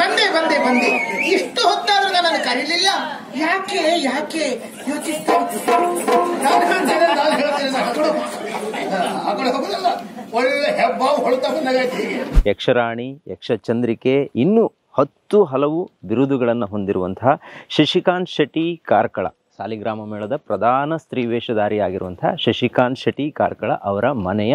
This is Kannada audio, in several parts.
ಬಂದೆ ಬಂದೆ ಬಂದೆ ಇಷ್ಟು ಹೊತ್ತಾದ್ರೂ ನನ್ನನ್ನು ಕರೀಲಿಲ್ಲ ಯಾಕೆ ಯಾಕೆ ಯೋಚಿಸ್ತಾ ನಾನು ಹೇಳ್ತೇನೆ ಒಳ್ಳೆ ಹೆಬ್ಬಾವು ಹೊಳ್ತಾ ಬಂದಾಗೈತೆ ಯಕ್ಷರಾಣಿ ಇನ್ನು ಹತ್ತು ಹಲವು ಬಿರುದುಗಳನ್ನು ಹೊಂದಿರುವಂತಹ ಶಶಿಕಾಂತ್ ಶೆಟ್ಟಿ ಕಾರ್ಕಳ ಸಾಲಿಗ್ರಾಮ ಮೇಳದ ಪ್ರಧಾನ ಸ್ತ್ರೀ ವೇಷಧಾರಿಯಾಗಿರುವಂತಹ ಶಶಿಕಾಂತ್ ಶೆಟ್ಟಿ ಕಾರ್ಕಳ ಅವರ ಮನೆಯ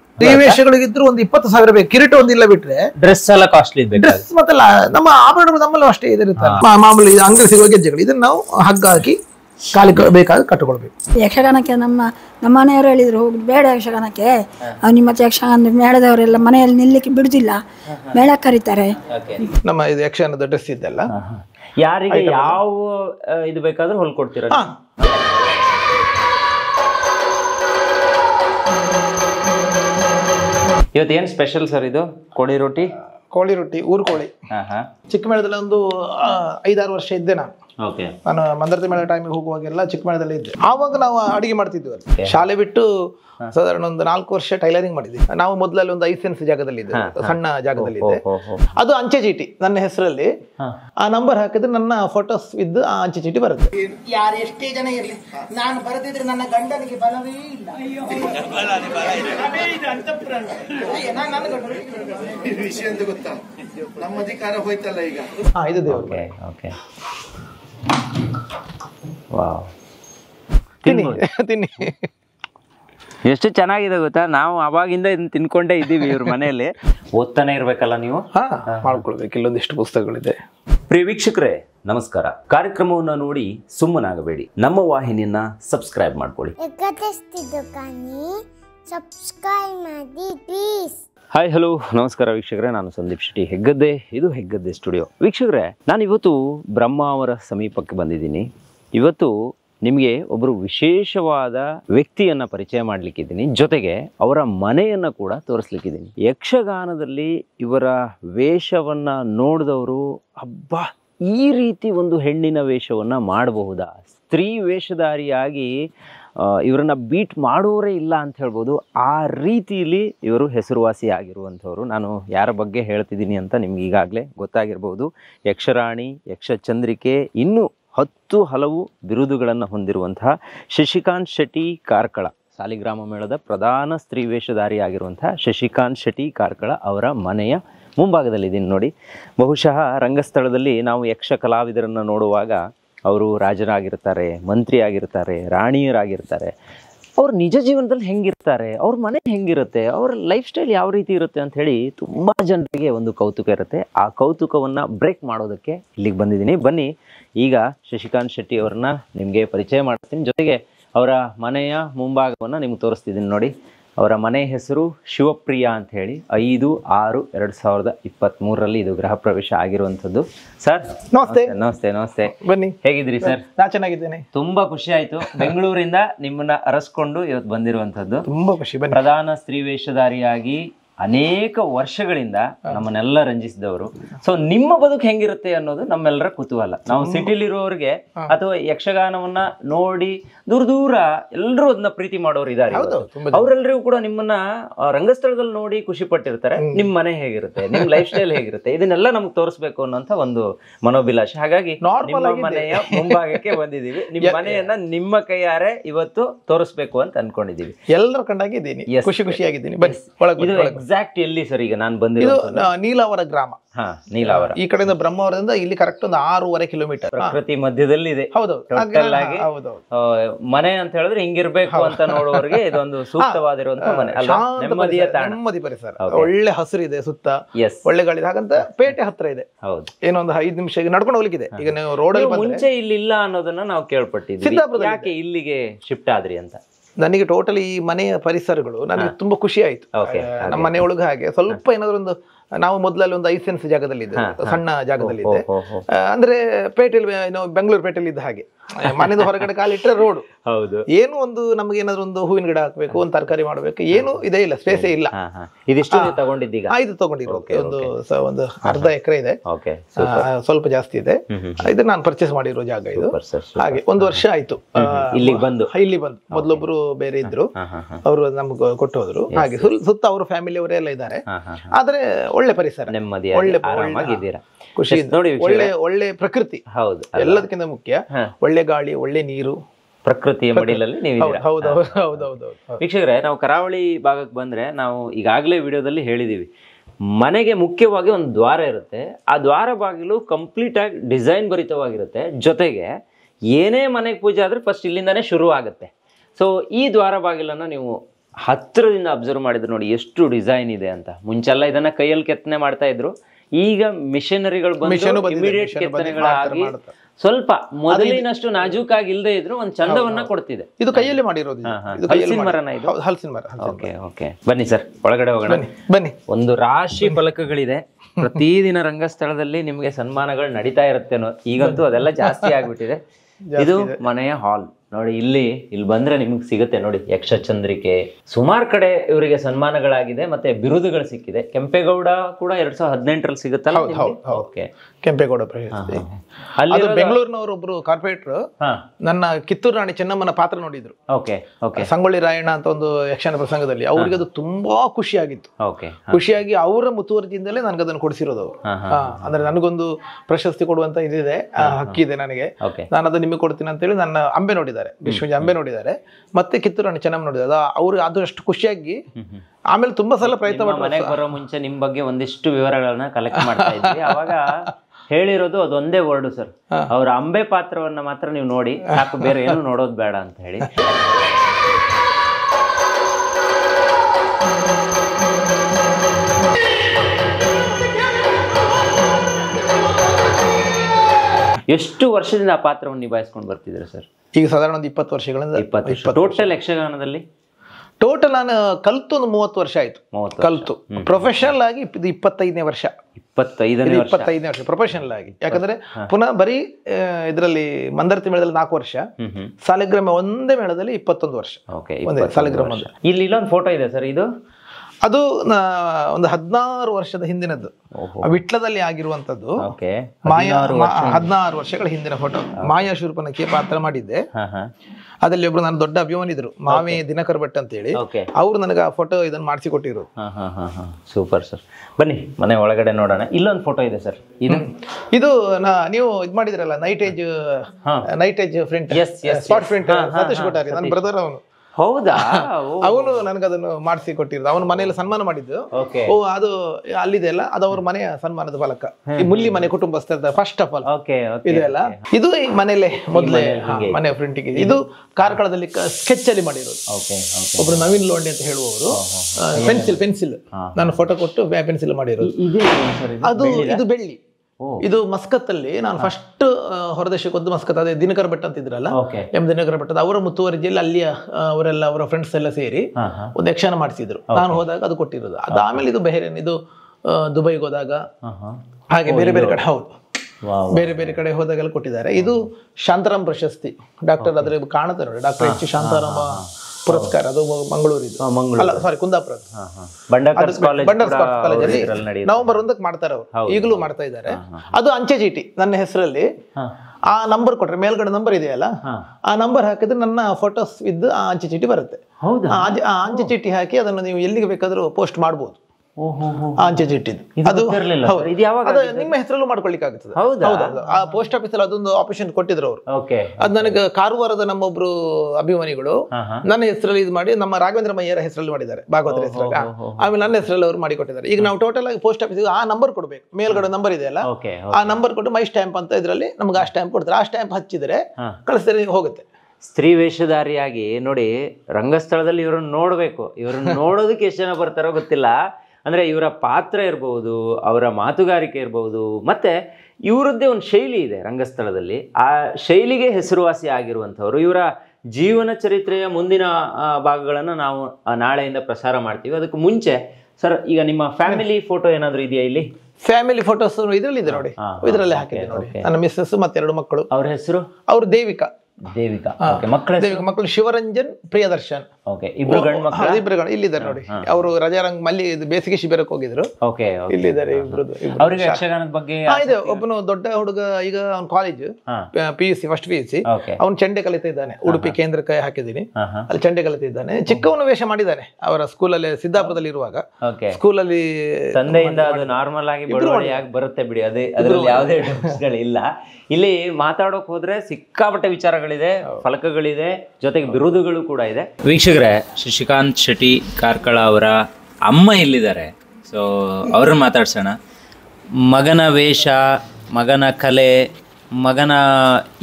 ಈ ವೇಷಗಳಿಗಿದ್ರು ಒಂದು ಇಪ್ಪತ್ತು ಸಾವಿರ ಬೇಕು ಕಿರೀಟ ಒಂದಿಲ್ಲ ಬಿಟ್ರೆ ಡ್ರೆಸ್ ಎಲ್ಲ ಕಾಸ್ಟ್ಲಿ ಡ್ರೆಸ್ ಮತ್ತೆ ನಮ್ಮ ಆಭರಣ ನಮ್ಮಲ್ಲೂ ಅಷ್ಟೇ ಇದಿರುತ್ತೆ ಮಾಮೂಲಿ ಅಂಗಡಿ ಸಿಗುವ ಗೆಜ್ಜೆಗಳು ಇದನ್ನ ನಾವು ಹಗ್ಗ ಹಾಕಿ ಕಾಲಿ ಬೇಕಾದ್ರೆ ಕಟ್ಟಿಕೊಳ್ಬೇಕು ಯಕ್ಷಗಾನಕ್ಕೆ ನಮ್ಮ ನಮ್ಮ ಮನೆಯವರು ಹೇಳಿದ್ರು ಹೋಗಿ ಬೇಡ ಯಕ್ಷಗಾನಕ್ಕೆ ಅವ್ನು ನಿಮ್ಮ ಯಕ್ಷಗಾನ ಮೇಳದವರೆಲ್ಲ ಮನೆಯಲ್ಲಿ ನಿಲ್ಲಕ್ಕೆ ಬಿಡುದಿಲ್ಲ ಮೇಳ ಕರೀತಾರೆ ನಮ್ಮ ಇದು ಯಕ್ಷಗಾನದ ಡ್ರೆಸ್ ಇದೆಲ್ಲ ಯಾರಿಗೆ ಯಾವ ಇದು ಬೇಕಾದ್ರೂ ಹೊಲ್ಕೊಡ್ತೀರಾ ಇವತ್ತು ಏನು ಸ್ಪೆಷಲ್ ಸರ್ ಇದು ಕೋಳಿ ರೊಟ್ಟಿ ಕೋಳಿ ರೊಟ್ಟಿ ಊರು ಕೋಳಿ ಚಿಕ್ಕಮೇಳದಲ್ಲಿ ಒಂದು ಐದಾರು ವರ್ಷ ಇದ್ದೆ ನಾನು ನಾನು ಮಂದರ್ತಿ ಮೇಳ ಟೈಮಿಗೆ ಹೋಗುವಾಗೆಲ್ಲ ಚಿಕ್ಕಮೇಳದಲ್ಲಿ ಇದ್ದೆ ಆವಾಗ ನಾವು ಅಡಿಗೆ ಮಾಡ್ತಿದ್ವಿ ಶಾಲೆ ಬಿಟ್ಟು ಸಾಧಾರಣ ಒಂದು ನಾಲ್ಕು ವರ್ಷ ಟೈಲರಿಂಗ್ ಮಾಡಿದ್ವಿ ನಾವು ಮೊದಲಲ್ಲಿ ಒಂದು ಐಸೆನ್ಸ್ ಜಾಗದಲ್ಲಿ ಇದ್ದೆ ಸಣ್ಣ ಜಾಗದಲ್ಲಿ ಇದ್ದೆ ಅದು ಅಂಚೆ ಚೀಟಿ ನನ್ನ ಹೆಸರಲ್ಲಿ ಆ ನಂಬರ್ ಹಾಕಿದ್ರೆ ನನ್ನ ಫೋಟೋಸ್ ಇದ್ದು ಆ ಅಂಚೆ ಚೀಟಿ ಬರುತ್ತೆ ಯಾರು ಎಷ್ಟೇ ಜನ ಇರಲಿ ನಾನು ನನ್ನ ಇಲ್ಲ ಈಗ ಇದು ತಿನ್ನಿ ತಿನ್ನಿ ಎಷ್ಟು ಚೆನ್ನಾಗಿದೆ ಗೊತ್ತಾ ನಾವು ಅವಾಗಿಂದ ಇದನ್ನ ತಿನ್ಕೊಂಡೇ ಇದ್ದೀವಿ ಇವ್ರ ಮನೆಯಲ್ಲಿ ಓದ್ತಾನೆ ಇರ್ಬೇಕಲ್ಲ ನೀವು ಮಾಡ್ಕೊಳ್ಬೇಕು ಇಲ್ಲೊಂದಿಷ್ಟು ಪುಸ್ತಕಗಳಿದೆ ಪ್ರಿಯ ವೀಕ್ಷಕರೇ ನಮಸ್ಕಾರ ಕಾರ್ಯಕ್ರಮವನ್ನ ನೋಡಿ ಸುಮ್ಮನಾಗಬೇಡಿ ನಮ್ಮ ವಾಹಿನಿಯನ್ನ ಸಬ್ಸ್ಕ್ರೈಬ್ ಮಾಡ್ಕೊಳ್ಳಿ ಸಬ್ಸ್ಕ್ರೈಬ್ ಮಾಡಿ ಹಾಯ್ ಹಲೋ ನಮಸ್ಕಾರ ವೀಕ್ಷಕರೇ ನಾನು ಸಂದೀಪ್ ಶೆಟ್ಟಿ ಹೆಗ್ಗದ್ದೆ ಇದು ಹೆಗ್ಗದ್ದೆ ಸ್ಟುಡಿಯೋ ವೀಕ್ಷಕರೇ ನಾನು ಇವತ್ತು ಬ್ರಹ್ಮ ಅವರ ಸಮೀಪಕ್ಕೆ ಬಂದಿದ್ದೀನಿ ಇವತ್ತು ನಿಮಗೆ ಒಬ್ಬರು ವಿಶೇಷವಾದ ವ್ಯಕ್ತಿಯನ್ನು ಪರಿಚಯ ಮಾಡಲಿಕ್ಕಿದ್ದೀನಿ ಜೊತೆಗೆ ಅವರ ಮನೆಯನ್ನು ಕೂಡ ತೋರಿಸ್ಲಿಕ್ಕಿದ್ದೀನಿ ಯಕ್ಷಗಾನದಲ್ಲಿ ಇವರ ವೇಷವನ್ನು ನೋಡಿದವರು ಅಬ್ಬಾ ಈ ರೀತಿ ಒಂದು ಹೆಣ್ಣಿನ ವೇಷವನ್ನು ಮಾಡಬಹುದಾ ಸ್ತ್ರೀ ವೇಷಧಾರಿಯಾಗಿ ಇವರನ್ನು ಬೀಟ್ ಮಾಡೋರೇ ಇಲ್ಲ ಅಂತ ಹೇಳ್ಬೋದು ಆ ರೀತಿಯಲ್ಲಿ ಇವರು ಹೆಸರುವಾಸಿ ಆಗಿರುವಂಥವ್ರು ನಾನು ಯಾರ ಬಗ್ಗೆ ಹೇಳ್ತಿದ್ದೀನಿ ಅಂತ ನಿಮ್ಗೆ ಈಗಾಗಲೇ ಗೊತ್ತಾಗಿರ್ಬೋದು ಯಕ್ಷರಾಣಿ ಯಕ್ಷಚಂದ್ರಿಕೆ ಇನ್ನೂ ಹತ್ತು ಹಲವು ಬಿರುದುಗಳನ್ನು ಹೊಂದಿರುವಂತಹ ಶಶಿಕಾಂತ್ ಶೆಟ್ಟಿ ಕಾರ್ಕಳ ಸಾಲಿಗ್ರಾಮ ಮೇಳದ ಪ್ರಧಾನ ಸ್ತ್ರೀ ವೇಷಧಾರಿಯಾಗಿರುವಂತಹ ಶಶಿಕಾಂತ್ ಶೆಟ್ಟಿ ಕಾರ್ಕಳ ಅವರ ಮನೆಯ ಮುಂಭಾಗದಲ್ಲಿ ಮುಂಭಾಗದಲ್ಲಿದ್ದೀನಿ ನೋಡಿ ಬಹುಶಃ ರಂಗಸ್ಥಳದಲ್ಲಿ ನಾವು ಯಕ್ಷ ಕಲಾವಿದರನ್ನು ನೋಡುವಾಗ ಅವರು ರಾಜರಾಗಿರ್ತಾರೆ ಮಂತ್ರಿ ಆಗಿರ್ತಾರೆ ರಾಣಿಯರಾಗಿರ್ತಾರೆ ಅವ್ರ ನಿಜ ಜೀವನದಲ್ಲಿ ಹೆಂಗಿರ್ತಾರೆ ಅವ್ರ ಮನೆ ಹೆಂಗಿರುತ್ತೆ ಅವ್ರ ಲೈಫ್ ಸ್ಟೈಲ್ ಯಾವ ರೀತಿ ಇರುತ್ತೆ ಅಂತ ಹೇಳಿ ತುಂಬ ಜನರಿಗೆ ಒಂದು ಕೌತುಕ ಇರುತ್ತೆ ಆ ಕೌತುಕವನ್ನು ಬ್ರೇಕ್ ಮಾಡೋದಕ್ಕೆ ಇಲ್ಲಿಗೆ ಬಂದಿದ್ದೀನಿ ಬನ್ನಿ ಈಗ ಶಶಿಕಾಂತ್ ಶೆಟ್ಟಿ ಅವ್ರನ್ನ ನಿಮಗೆ ಪರಿಚಯ ಮಾಡ್ತೀನಿ ಜೊತೆಗೆ ಅವರ ಮನೆಯ ಮುಂಭಾಗವನ್ನು ನಿಮ್ಗೆ ತೋರಿಸ್ತಿದ್ದೀನಿ ನೋಡಿ ಅವರ ಮನೆ ಹೆಸರು ಶಿವಪ್ರಿಯ ಅಂತ ಹೇಳಿ ಐದು ಆರು ಎರಡು ಸಾವಿರದ ಮೂರರಲ್ಲಿ ಇದು ಗೃಹ ಪ್ರವೇಶ ಆಗಿರುವಂಥದ್ದು ಸರ್ ನಮಸ್ತೆ ನಮಸ್ತೆ ನಮಸ್ತೆ ಬನ್ನಿ ಹೇಗಿದ್ರಿ ಸರ್ ನಾ ಚೆನ್ನಾಗಿದ್ದೇನೆ ತುಂಬಾ ಖುಷಿ ಆಯ್ತು ಬೆಂಗಳೂರಿಂದ ನಿಮ್ಮನ್ನ ಅರಸ್ಕೊಂಡು ಇವತ್ತು ಬಂದಿರುವಂಥದ್ದು ತುಂಬಾ ಖುಷಿ ಪ್ರಧಾನ ಸ್ತ್ರೀ ವೇಷಧಾರಿಯಾಗಿ ಅನೇಕ ವರ್ಷಗಳಿಂದ ನಮ್ಮನ್ನೆಲ್ಲ ರಂಜಿಸಿದವರು ಸೊ ನಿಮ್ಮ ಬದುಕು ಹೆಂಗಿರುತ್ತೆ ಅನ್ನೋದು ನಮ್ಮೆಲ್ಲರ ಕುತೂಹಲ ನಾವು ಸಿಟಿಲಿರೋರಿಗೆ ಅಥವಾ ಯಕ್ಷಗಾನವನ್ನ ನೋಡಿ ದೂರ ದೂರ ಎಲ್ಲರೂ ಅದನ್ನ ಪ್ರೀತಿ ಮಾಡೋರು ಇದ್ದಾರೆ ಅವರೆಲ್ಲರಿಗೂ ಕೂಡ ನಿಮ್ಮನ್ನ ರಂಗಸ್ಥಳದಲ್ಲಿ ನೋಡಿ ಖುಷಿ ಪಟ್ಟಿರ್ತಾರೆ ನಿಮ್ ಮನೆ ಹೇಗಿರುತ್ತೆ ನಿಮ್ ಲೈಫ್ ಸ್ಟೈಲ್ ಹೇಗಿರುತ್ತೆ ಇದನ್ನೆಲ್ಲ ನಮ್ಗೆ ತೋರಿಸ್ಬೇಕು ಅನ್ನೋಂತ ಒಂದು ಮನೋಭಿಲಾಷೆ ಹಾಗಾಗಿ ನಿಮ್ಮ ಮನೆಯ ಮುಂಭಾಗಕ್ಕೆ ಬಂದಿದೀವಿ ನಿಮ್ ಮನೆಯನ್ನ ನಿಮ್ಮ ಕೈಯಾರೆ ಇವತ್ತು ತೋರಿಸ್ಬೇಕು ಅಂತ ಅನ್ಕೊಂಡಿದೀವಿ ಎಲ್ಲರೂ ಕಂಡಾಗಿದ್ದೀನಿ ಖುಷಿ ಖುಷಿಯಾಗಿದ್ದೀನಿ ಎಕ್ಸಾಕ್ಟ್ ಎಲ್ಲಿ ಸರ್ ಈಗ ನಾನು ಬಂದಿರೋ ನೀಲಾವರ ಗ್ರಾಮ ನೀಲಾವರ ಈ ಕಡೆಯಿಂದ ಬ್ರಹ್ಮಾವರದಿಂದ ಇಲ್ಲಿ ಕರೆಕ್ಟ್ ಒಂದು ಆರೂವರೆ ಕಿಲೋಮೀಟರ್ ಪ್ರತಿ ಮಧ್ಯದಲ್ಲಿ ಇದೆ ಹೌದು ಹೌದು ಮನೆ ಅಂತ ಹೇಳಿದ್ರೆ ಹಿಂಗಿರ್ಬೇಕು ಅಂತ ನೋಡುವವರಿಗೆ ಇದೊಂದು ಸೂಕ್ತವಾದಿರುವಂತ ಮನೆ ನೆಮ್ಮದಿಯ ನೆಮ್ಮದಿ ಪರಿಸರ ಒಳ್ಳೆ ಹಸಿರು ಇದೆ ಸುತ್ತ ಒಳ್ಳೆ ಗಾಳಿ ಹಾಗಂತ ಪೇಟೆ ಹತ್ರ ಇದೆ ಹೌದು ಏನೊಂದು ಐದು ನಿಮಿಷ ನಡ್ಕೊಂಡು ಹೋಗ್ಲಿಕ್ಕಿದೆ ಈಗ ನೀವು ರೋಡಲ್ಲಿ ಮುಂಚೆ ಇಲ್ಲಿ ಇಲ್ಲ ಅನ್ನೋದನ್ನ ನಾವು ಕೇಳ್ಪಟ್ಟಿದ್ವಿ ಯಾಕೆ ಇಲ್ಲಿಗೆ ಶಿಫ್ಟ್ ಆದ್ರಿ ಅಂತ ನನಗೆ ಟೋಟಲಿ ಈ ಮನೆಯ ಪರಿಸರಗಳು ನನಗೆ ತುಂಬಾ ಖುಷಿ ಆಯ್ತು ನಮ್ಮ ಮನೆ ಒಳಗೆ ಹಾಗೆ ಸ್ವಲ್ಪ ಏನಾದ್ರು ಒಂದು ನಾವು ಮೊದಲಲ್ಲಿ ಒಂದು ಐದು ಜಾಗದಲ್ಲಿ ಜಾಗದಲ್ಲಿ ಸಣ್ಣ ಜಾಗದಲ್ಲಿ ಅಂದ್ರೆ ಪೇಟೆಯಲ್ಲಿ ಬೆಂಗಳೂರು ಪೇಟೆಯಲ್ಲಿ ಇದ್ದ ಹಾಗೆ ಮನೆದು ಹೊರಗಡೆ ಕಾಲಿಟ್ರೆ ರೋಡ್ ಹೌದು ಏನು ಒಂದು ನಮ್ಗೆ ಏನಾದ್ರು ಒಂದು ಹೂವಿನ ಗಿಡ ಹಾಕ್ಬೇಕು ಒಂದು ತರಕಾರಿ ಮಾಡಬೇಕು ಏನು ಇದೇ ಇಲ್ಲ ಸ್ಪೇಸ್ ಇಲ್ಲ ಇದಿಷ್ಟು ತಗೊಂಡಿದ್ದೀಗ ಇದು ತಗೊಂಡಿದ್ದೀವಿ ಒಂದು ಒಂದು ಅರ್ಧ ಎಕರೆ ಇದೆ ಸ್ವಲ್ಪ ಜಾಸ್ತಿ ಇದೆ ಇದು ನಾನು ಪರ್ಚೇಸ್ ಮಾಡಿರೋ ಜಾಗ ಇದು ಹಾಗೆ ಒಂದು ವರ್ಷ ಆಯ್ತು ಇಲ್ಲಿ ಬಂದು ಇಲ್ಲಿ ಬಂದು ಮೊದಲೊಬ್ರು ಬೇರೆ ಇದ್ರು ಅವರು ನಮ್ಗೆ ಕೊಟ್ಟೋದ್ರು ಹಾಗೆ ಸುತ್ತ ಅವರು ಫ್ಯಾಮಿಲಿ ಅವರೆಲ್ಲ ಇದ್ದಾರೆ ಆದ್ರೆ ಒಳ್ಳೆ ಪರಿಸರ ನೆಮ್ಮದಿ ಒಳ್ಳೆ ಖುಷಿ ನೋಡಿ ಒಳ್ಳೆ ಒಳ್ಳೆ ಪ್ರಕೃತಿ ಹೌದು ಎಲ್ಲದಕ್ಕಿಂತ ಮುಖ್ಯ ಒಳ್ಳೆ ಒಳ್ಳೆ ಗಾಳಿ ಒಳ್ಳೆ ನೀರು ಪ್ರಕೃತಿಯ ಮಡಿಲಲ್ಲಿ ನೀವು ವೀಕ್ಷಕರೇ ನಾವು ಕರಾವಳಿ ಭಾಗಕ್ಕೆ ಬಂದ್ರೆ ನಾವು ಈಗಾಗಲೇ ವಿಡಿಯೋದಲ್ಲಿ ಹೇಳಿದೀವಿ ಮನೆಗೆ ಮುಖ್ಯವಾಗಿ ಒಂದು ದ್ವಾರ ಇರುತ್ತೆ ಆ ದ್ವಾರ ಬಾಗಿಲು ಕಂಪ್ಲೀಟ್ ಆಗಿ ಡಿಸೈನ್ ಭರಿತವಾಗಿರುತ್ತೆ ಜೊತೆಗೆ ಏನೇ ಮನೆಗೆ ಪೂಜೆ ಆದರೂ ಫಸ್ಟ್ ಇಲ್ಲಿಂದಾನೇ ಶುರು ಆಗುತ್ತೆ ಸೊ ಈ ದ್ವಾರ ಬಾಗಿಲನ್ನು ನೀವು ಹತ್ತಿರದಿಂದ ಅಬ್ಸರ್ವ್ ಮಾಡಿದ್ರು ನೋಡಿ ಎಷ್ಟು ಡಿಸೈನ್ ಇದೆ ಅಂತ ಮುಂಚೆಲ್ಲ ಇದನ್ನ ಕೈಯಲ್ಲಿ ಕೆತ್ತನೆ ಮಾಡ್ತಾ ಇದ್ರು ಈಗ ಮಿಷನರಿಗಳು ಬಂದು ಇಮಿಡಿಯೇಟ್ ಕೆತ್ತನೆಗಳಾಗಿ ಸ್ವಲ್ಪ ಮೊದಲಿನಷ್ಟು ನಾಜೂಕಾಗಿ ಇಲ್ಲದೆ ಇದ್ರು ಒಂದು ಚಂದವನ್ನ ಕೊಡ್ತಿದೆ ಇದು ಕೈಯಲ್ಲಿ ಮಾಡಿರೋದು ಹಲಸಿನ ಮರನ ಇದು ಹಲಸಿನ ಮರ ಓಕೆ ಓಕೆ ಬನ್ನಿ ಸರ್ ಒಳಗಡೆ ಹೋಗೋಣ ಬನ್ನಿ ಒಂದು ರಾಶಿ ಫಲಕಗಳಿದೆ ಪ್ರತಿದಿನ ರಂಗಸ್ಥಳದಲ್ಲಿ ನಿಮಗೆ ಸನ್ಮಾನಗಳು ನಡೀತಾ ಇರುತ್ತೆ ಈಗಂತೂ ಅದೆಲ್ಲ ಜಾಸ್ತಿ ಆಗ್ಬಿಟ್ಟಿದೆ ಇದು ಮನೆಯ ಹಾಲ್ ನೋಡಿ ಇಲ್ಲಿ ಇಲ್ಲಿ ಬಂದ್ರೆ ನಿಮಗೆ ಸಿಗುತ್ತೆ ನೋಡಿ ಚಂದ್ರಿಕೆ ಸುಮಾರು ಕಡೆ ಇವರಿಗೆ ಸನ್ಮಾನಗಳಾಗಿದೆ ಮತ್ತೆ ಬಿರುದುಗಳು ಸಿಕ್ಕಿದೆ ಕೆಂಪೇಗೌಡ ಕೂಡ ಎರಡ್ ಸಾವಿರದ ಹದಿನೆಂಟರಲ್ಲಿ ಸಿಗುತ್ತಲ್ಲ ಕೆಂಪೇಗೌಡ ಅಲ್ಲಿ ಬೆಂಗಳೂರಿನವರೊಬ್ರು ಕಾರ್ಪೊರೇಟ್ರು ನನ್ನ ಕಿತ್ತೂರು ರಾಣಿ ಚೆನ್ನಮ್ಮನ ಪಾತ್ರ ನೋಡಿದ್ರು ಓಕೆ ಓಕೆ ಸಂಗೊಳ್ಳಿ ರಾಯಣ್ಣ ಅಂತ ಒಂದು ಯಕ್ಷಗಾನ ಪ್ರಸಂಗದಲ್ಲಿ ಅವ್ರಿಗೆ ಅದು ತುಂಬಾ ಖುಷಿಯಾಗಿತ್ತು ಓಕೆ ಖುಷಿಯಾಗಿ ಅವರ ಮುತುವರ್ಜಿಯಿಂದಲೇ ನನಗೆ ಅದನ್ನು ಕೊಡಿಸಿರೋದು ಅಂದ್ರೆ ನನಗೊಂದು ಪ್ರಶಸ್ತಿ ಕೊಡುವಂತ ಇದಿದೆ ಹಕ್ಕಿದೆ ನನಗೆ ನಾನು ಅದನ್ನು ನಿಮಗೆ ಕೊಡ್ತೀನಿ ಹೇಳಿ ನನ್ನ ಅಂಬೆ ನೋಡಿದ್ದಾರೆ ನೋಡಿದ್ದಾರೆ ವಿಶ್ವಜ ಅಂಬೆ ನೋಡಿದ್ದಾರೆ ಮತ್ತೆ ಕಿತ್ತೂರು ರಾಣಿ ಚೆನ್ನಮ್ಮ ನೋಡಿದ್ದಾರೆ ಅವ್ರು ಅದು ಅಷ್ಟು ಖುಷಿಯಾಗಿ ಆಮೇಲೆ ತುಂಬಾ ಸಲ ಪ್ರಯತ್ನ ಮನೆಗೆ ಬರೋ ಮುಂಚೆ ನಿಮ್ಮ ಬಗ್ಗೆ ಒಂದಿಷ್ಟು ವಿವರಗಳನ್ನ ಕಲೆಕ್ಟ್ ಮಾಡ್ತಾ ಇದ್ವಿ ಅವಾಗ ಹೇಳಿರೋದು ಅದೊಂದೇ ವರ್ಡ್ ಸರ್ ಅವ್ರ ಅಂಬೆ ಪಾತ್ರವನ್ನ ಮಾತ್ರ ನೀವು ನೋಡಿ ಸಾಕು ಬೇರೆ ಏನು ನೋಡೋದು ಬೇಡ ಅಂತ ಹೇಳಿ ಎಷ್ಟು ವರ್ಷದಿಂದ ಆ ಪಾತ್ರವನ್ನು ನಿಭಾಯಿಸ್ಕೊಂಡು ಬರ್ತಿದ್ರೆ ಸರ್ ಈಗ ಸಾಧಾರಣ ಒಂದು ಇಪ್ಪತ್ತು ವರ್ಷಗಳಿಂದ ಟೋಟಲ್ ಯಕ್ಷಗಾನದಲ್ಲಿ ಟೋಟಲ್ ನಾನು ಕಲ್ತು ಒಂದು ಮೂವತ್ತು ವರ್ಷ ಆಯಿತು ಕಲ್ತು ಪ್ರೊಫೆಷನಲ್ ಆಗಿ ಇದು ಇಪ್ಪತ್ತೈದನೇ ವರ್ಷ ಇಪ್ಪತ್ತೈದನೇ ಇಪ್ಪತ್ತೈದನೇ ವರ್ಷ ಪ್ರೊಫೆಷನಲ್ ಆಗಿ ಯಾಕಂದ್ರೆ ಪುನಃ ಬರೀ ಇದರಲ್ಲಿ ಮಂದರ್ತಿ ಮೇಳದಲ್ಲಿ ನಾಲ್ಕು ವರ್ಷ ಸಾಲಿಗ್ರಾಮ ಒಂದೇ ಮೇಳದಲ್ಲಿ ಇಪ್ಪತ್ತೊಂದು ವರ್ಷ ಸಾಲಿಗ್ರಾಮ ಇಲ್ಲಿ ಇಲ್ಲೊಂದು ಫೋಟೋ ಇದೆ ಸರ್ ಇದು ಅದು ಒಂದು ಹದಿನಾರು ವರ್ಷದ ಹಿಂದಿನದ್ದು ವಿಟ್ಲದಲ್ಲಿ ಆಗಿರುವಂತದ್ದು ಮಾಯಾ ಹದಿನಾರು ವರ್ಷಗಳ ಹಿಂದಿನ ಫೋಟೋ ಮಾಯಾ ಶೂರ್ಪನಕ್ಕೆ ಪಾತ್ರ ಮಾಡಿದ್ದೆ ಅದಲ್ಲಿ ಒಬ್ರು ನಾನು ದೊಡ್ಡ ಅಭಿಮಾನಿದ್ರು ಮಾವೇ ದಿನಕರ್ ಭಟ್ ಅಂತ ಹೇಳಿ ಅವ್ರು ನನಗೆ ಆ ಫೋಟೋ ಇದನ್ನು ಮಾಡಿಸಿಕೊಟ್ಟಿರು ಸೂಪರ್ ಸರ್ ಬನ್ನಿ ಮನೆ ಒಳಗಡೆ ನೋಡೋಣ ಇಲ್ಲೊಂದು ಫೋಟೋ ಇದೆ ಸರ್ ಇದು ಇದು ನೀವು ಇದು ಮಾಡಿದ್ರಲ್ಲ night age night age front spot front Satish Kottari ನನ್ನ ಬ್ರದರ್ ಅವನು ಹೌದಾ ಅವನು ಅದನ್ನು ಮಾಡಿಸಿ ಕೊಟ್ಟಿರೋದು ಅವನ ಮನೆಯಲ್ಲಿ ಸನ್ಮಾನ ಮಾಡಿದ್ದು ಓ ಅದು ಅಲ್ಲಿದೆ ಅಲ್ಲ ಅದು ಅವ್ರ ಮನೆಯ ಸನ್ಮಾನದ ಫಲಕ ಈ ಮುಲ್ಲಿ ಮನೆ ಕುಟುಂಬಸ್ಥರ ಫಸ್ಟ್ ಆಫ್ ಆಲ್ ಇದೆ ಅಲ್ಲ ಇದು ಈ ಮನೆಯಲ್ಲೇ ಮೊದಲೇ ಮನೆ ಪ್ರಿಂಟಿಂಗ್ ಇದೆ ಇದು ಕಾರ್ಕಳದಲ್ಲಿ ಸ್ಕೆಚ್ ಅಲ್ಲಿ ಮಾಡಿರೋದು ಒಬ್ರು ನವೀನ್ ಲೋಂಡೆ ಅಂತ ಹೇಳುವವರು ಪೆನ್ಸಿಲ್ ಪೆನ್ಸಿಲ್ ನಾನು ಫೋಟೋ ಕೊಟ್ಟು ಪೆನ್ಸಿಲ್ ಮಾಡಿರೋದು ಅದು ಇದು ಬೆಳ್ಳಿ ಇದು ಮಸ್ಕತ್ ಅಲ್ಲಿ ನಾನು ಫಸ್ಟ್ ಒಂದು ಮಸ್ಕತ್ ಅದೇ ದಿನಕರ ಭಟ್ ಅಂತ ಇದ್ರಲ್ಲ ಎಂ ದಿನಕರ ಭಟ್ ಅವರ ಮುತುವರ್ಜಿಯಲ್ಲಿ ಅಲ್ಲಿಯ ಅವರೆಲ್ಲ ಅವರ ಫ್ರೆಂಡ್ಸ್ ಎಲ್ಲ ಸೇರಿ ಒಂದು ಯಕ್ಷಾನ ಮಾಡಿಸಿದ್ರು ನಾನು ಹೋದಾಗ ಅದು ಕೊಟ್ಟಿರೋದು ಅದಾಮೇಲೆ ಇದು ಬೇರೆ ಇದು ದುಬೈಗೆ ಹೋದಾಗ ಹಾಗೆ ಬೇರೆ ಬೇರೆ ಕಡೆ ಹೌದು ಬೇರೆ ಬೇರೆ ಕಡೆ ಹೋದಾಗೆಲ್ಲ ಕೊಟ್ಟಿದ್ದಾರೆ ಇದು ಶಾಂತಾರಾಮ್ ಪ್ರಶಸ್ತಿ ಡಾಕ್ಟರ್ ಅದ್ರ ಕಾಣುತ್ತೆ ನೋಡಿ ಡಾಕ್ಟರ್ ಎಚ್ ಶಾಂತಾರಾಮ ಪುರಸ್ಕಾರ ಅದು ಮಂಗಳೂರಿದ್ದು ಸಾರಿ ಕುಂದಾಪುರ ಕಾಲೇಜಲ್ಲಿ ನವೆಂಬರ್ ಒಂದಕ್ಕೆ ಮಾಡ್ತಾರೆ ಅವರು ಈಗಲೂ ಮಾಡ್ತಾ ಇದ್ದಾರೆ ಅದು ಅಂಚೆ ಚೀಟಿ ನನ್ನ ಹೆಸರಲ್ಲಿ ಆ ನಂಬರ್ ಕೊಟ್ರೆ ಮೇಲ್ಗಡೆ ನಂಬರ್ ಇದೆಯಲ್ಲ ಆ ನಂಬರ್ ಹಾಕಿದ್ರೆ ನನ್ನ ಫೋಟೋಸ್ ಇದ್ದು ಆ ಅಂಚೆ ಚೀಟಿ ಬರುತ್ತೆ ಆ ಅಂಚೆ ಚೀಟಿ ಹಾಕಿ ಅದನ್ನು ನೀವು ಎಲ್ಲಿಗೆ ಬೇಕಾದರೂ ಪೋಸ್ಟ್ ಮಾಡ್ಬೋದು ಅಂಚೆಚೆ ಅದು ನಿಮ್ಮ ಹೆಸರಲ್ಲೂ ಮಾಡ್ಕೊಳ್ಳಿಕ್ಕೆ ಆಗ್ತದೆ ಆ ಪೋಸ್ಟ್ ಆಫೀಸ್ ಅದೊಂದು ಆಪರೇಷನ್ ಕೊಟ್ಟಿದ್ರು ಅವರು ಅದು ನನಗೆ ಕಾರವಾರದ ನಮ್ಮೊಬ್ರು ಅಭಿಮಾನಿಗಳು ನನ್ನ ಹೆಸರಲ್ಲಿ ಇದು ಮಾಡಿ ನಮ್ಮ ರಾಘವೇಂದ್ರ ಮಯ್ಯರ ಹೆಸರಲ್ಲಿ ಮಾಡಿದ್ದಾರೆ ಭಾಗವತರ ಹೆಸರಲ್ಲಿ ಆಮೇಲೆ ನನ್ನ ಹೆಸರಲ್ಲಿ ಅವರು ಮಾಡಿ ಕೊಟ್ಟಿದ್ದಾರೆ ಈಗ ನಾವು ಟೋಟಲ್ ಆಗಿ ಪೋಸ್ಟ್ ಆಫೀಸ್ ಆ ನಂಬರ್ ಕೊಡಬೇಕು ಮೇಲ್ಗಡೆ ನಂಬರ್ ಇದೆ ಅಲ್ಲ ಆ ನಂಬರ್ ಕೊಟ್ಟು ಮೈ ಸ್ಟ್ಯಾಂಪ್ ಅಂತ ಇದರಲ್ಲಿ ನಮ್ಗೆ ಆ ಸ್ಟ್ಯಾಂಪ್ ಕೊಡ್ತಾರೆ ಆ ಸ್ಟ್ಯಾಂಪ್ ಹಚ್ಚಿದ್ರೆ ಕಳಿಸಿದ್ರೆ ಹೋಗುತ್ತೆ ಸ್ತ್ರೀ ವೇಷಧಾರಿಯಾಗಿ ನೋಡಿ ರಂಗಸ್ಥಳದಲ್ಲಿ ಇವರನ್ನು ನೋಡಬೇಕು ಇವರನ್ನು ನೋಡೋದಕ್ಕೆ ಎಷ್ಟು ಜನ ಬರ್ತಾರೋ ಗೊತ್ತಿಲ್ಲ ಅಂದರೆ ಇವರ ಪಾತ್ರ ಇರ್ಬೋದು ಅವರ ಮಾತುಗಾರಿಕೆ ಇರ್ಬೋದು ಮತ್ತು ಇವರದ್ದೇ ಒಂದು ಶೈಲಿ ಇದೆ ರಂಗಸ್ಥಳದಲ್ಲಿ ಆ ಶೈಲಿಗೆ ಹೆಸರುವಾಸಿ ಆಗಿರುವಂಥವ್ರು ಇವರ ಜೀವನ ಚರಿತ್ರೆಯ ಮುಂದಿನ ಭಾಗಗಳನ್ನು ನಾವು ನಾಳೆಯಿಂದ ಪ್ರಸಾರ ಮಾಡ್ತೀವಿ ಅದಕ್ಕೆ ಮುಂಚೆ ಸರ್ ಈಗ ನಿಮ್ಮ ಫ್ಯಾಮಿಲಿ ಫೋಟೋ ಏನಾದರೂ ಇದೆಯಾ ಇಲ್ಲಿ ಫ್ಯಾಮಿಲಿ ಫೋಟೋಸ್ ಇದರಲ್ಲಿ ಇದೆ ನೋಡಿ ಇದರಲ್ಲಿ ಹಾಕಿದೆ ನೋಡಿ ನನ್ನ ಮಿಸ್ಸಸ್ ಮತ್ತೆ ಎರಡು ಮಕ್ಕಳು ಅವ್ರ ಹೆಸರು ಅವ್ರ ದೇವಿಕಾ ದೇವಿಕಾ ಮಕ್ಕಳ ದೇವಿಕಾ ಮಕ್ಕಳು ಶಿವರಂಜನ್ ಪ್ರಿಯದರ್ಶನ್ ಓಕೆ ಇಬ್ರು ಗಂಡು ಮಕ್ಕಳು ಇಬ್ರು ಗಂಡು ಇಲ್ಲಿದ್ದಾರೆ ನೋಡಿ ಅವರು ರಜಾರಂಗ್ ಮಲ್ಲಿ ಬೇಸಿಗೆ ಶಿಬಿರಕ್ಕೆ ಹೋಗಿದ್ರು ಓಕೆ ಇಲ್ಲಿದ್ದಾರೆ ಇಬ್ರು ಅವರಿಗೆ ಯಕ್ಷಗಾನದ ಬಗ್ಗೆ ಇದೆ ಒಬ್ಬನು ದೊಡ್ಡ ಹುಡುಗ ಈಗ ಅವ್ನ college P U C first P U C ಅವ್ನು ಚಂಡೆ ಕಲಿತಾ ಇದ್ದಾನೆ ಉಡುಪಿ ಕೇಂದ್ರಕ್ಕೆ ಹಾಕಿದ್ದೀನಿ ಅಲ್ಲಿ ಚಂಡೆ ಕಲಿತಾ ಇದ್ದಾನೆ ಚಿಕ್ಕವನು ವೇಷ ಮಾಡಿದ್ದಾನೆ ಅವರ ಸ್ಕೂಲ್ ಅಲ್ಲಿ ಸಿದ್ದಾಪುರದಲ್ಲಿ ಇರುವಾಗ ಸ್ಕೂಲಲ್ಲಿ ತಂದೆಯಿಂದ ಅದು ನಾರ್ಮಲ್ ಆಗಿ ಬರುತ್ತೆ ಬಿಡಿ ಅದೇ ಅದರಲ್ಲಿ ಯಾವುದೇ ಇಲ್ಲ ಇಲ್ಲಿ ಮಾತಾಡೋಕೆ ಹೋದ್ರೆ ಸಿಕ್ಕಾಪಟ್ಟೆ ವಿಚಾರಗಳಿದೆ ಫಲಕಗಳಿದೆ ಜೊತೆಗೆ ಬಿರುದುಗಳು ಕೂಡ ಇದೆ ವೀಕ್ಷಕ ವೀಕ್ಷಕರೇ ಶಶಿಕಾಂತ್ ಶೆಟ್ಟಿ ಕಾರ್ಕಳ ಅವರ ಅಮ್ಮ ಇಲ್ಲಿದ್ದಾರೆ ಸೊ ಅವ್ರನ್ನ ಮಾತಾಡ್ಸೋಣ ಮಗನ ವೇಷ ಮಗನ ಕಲೆ ಮಗನ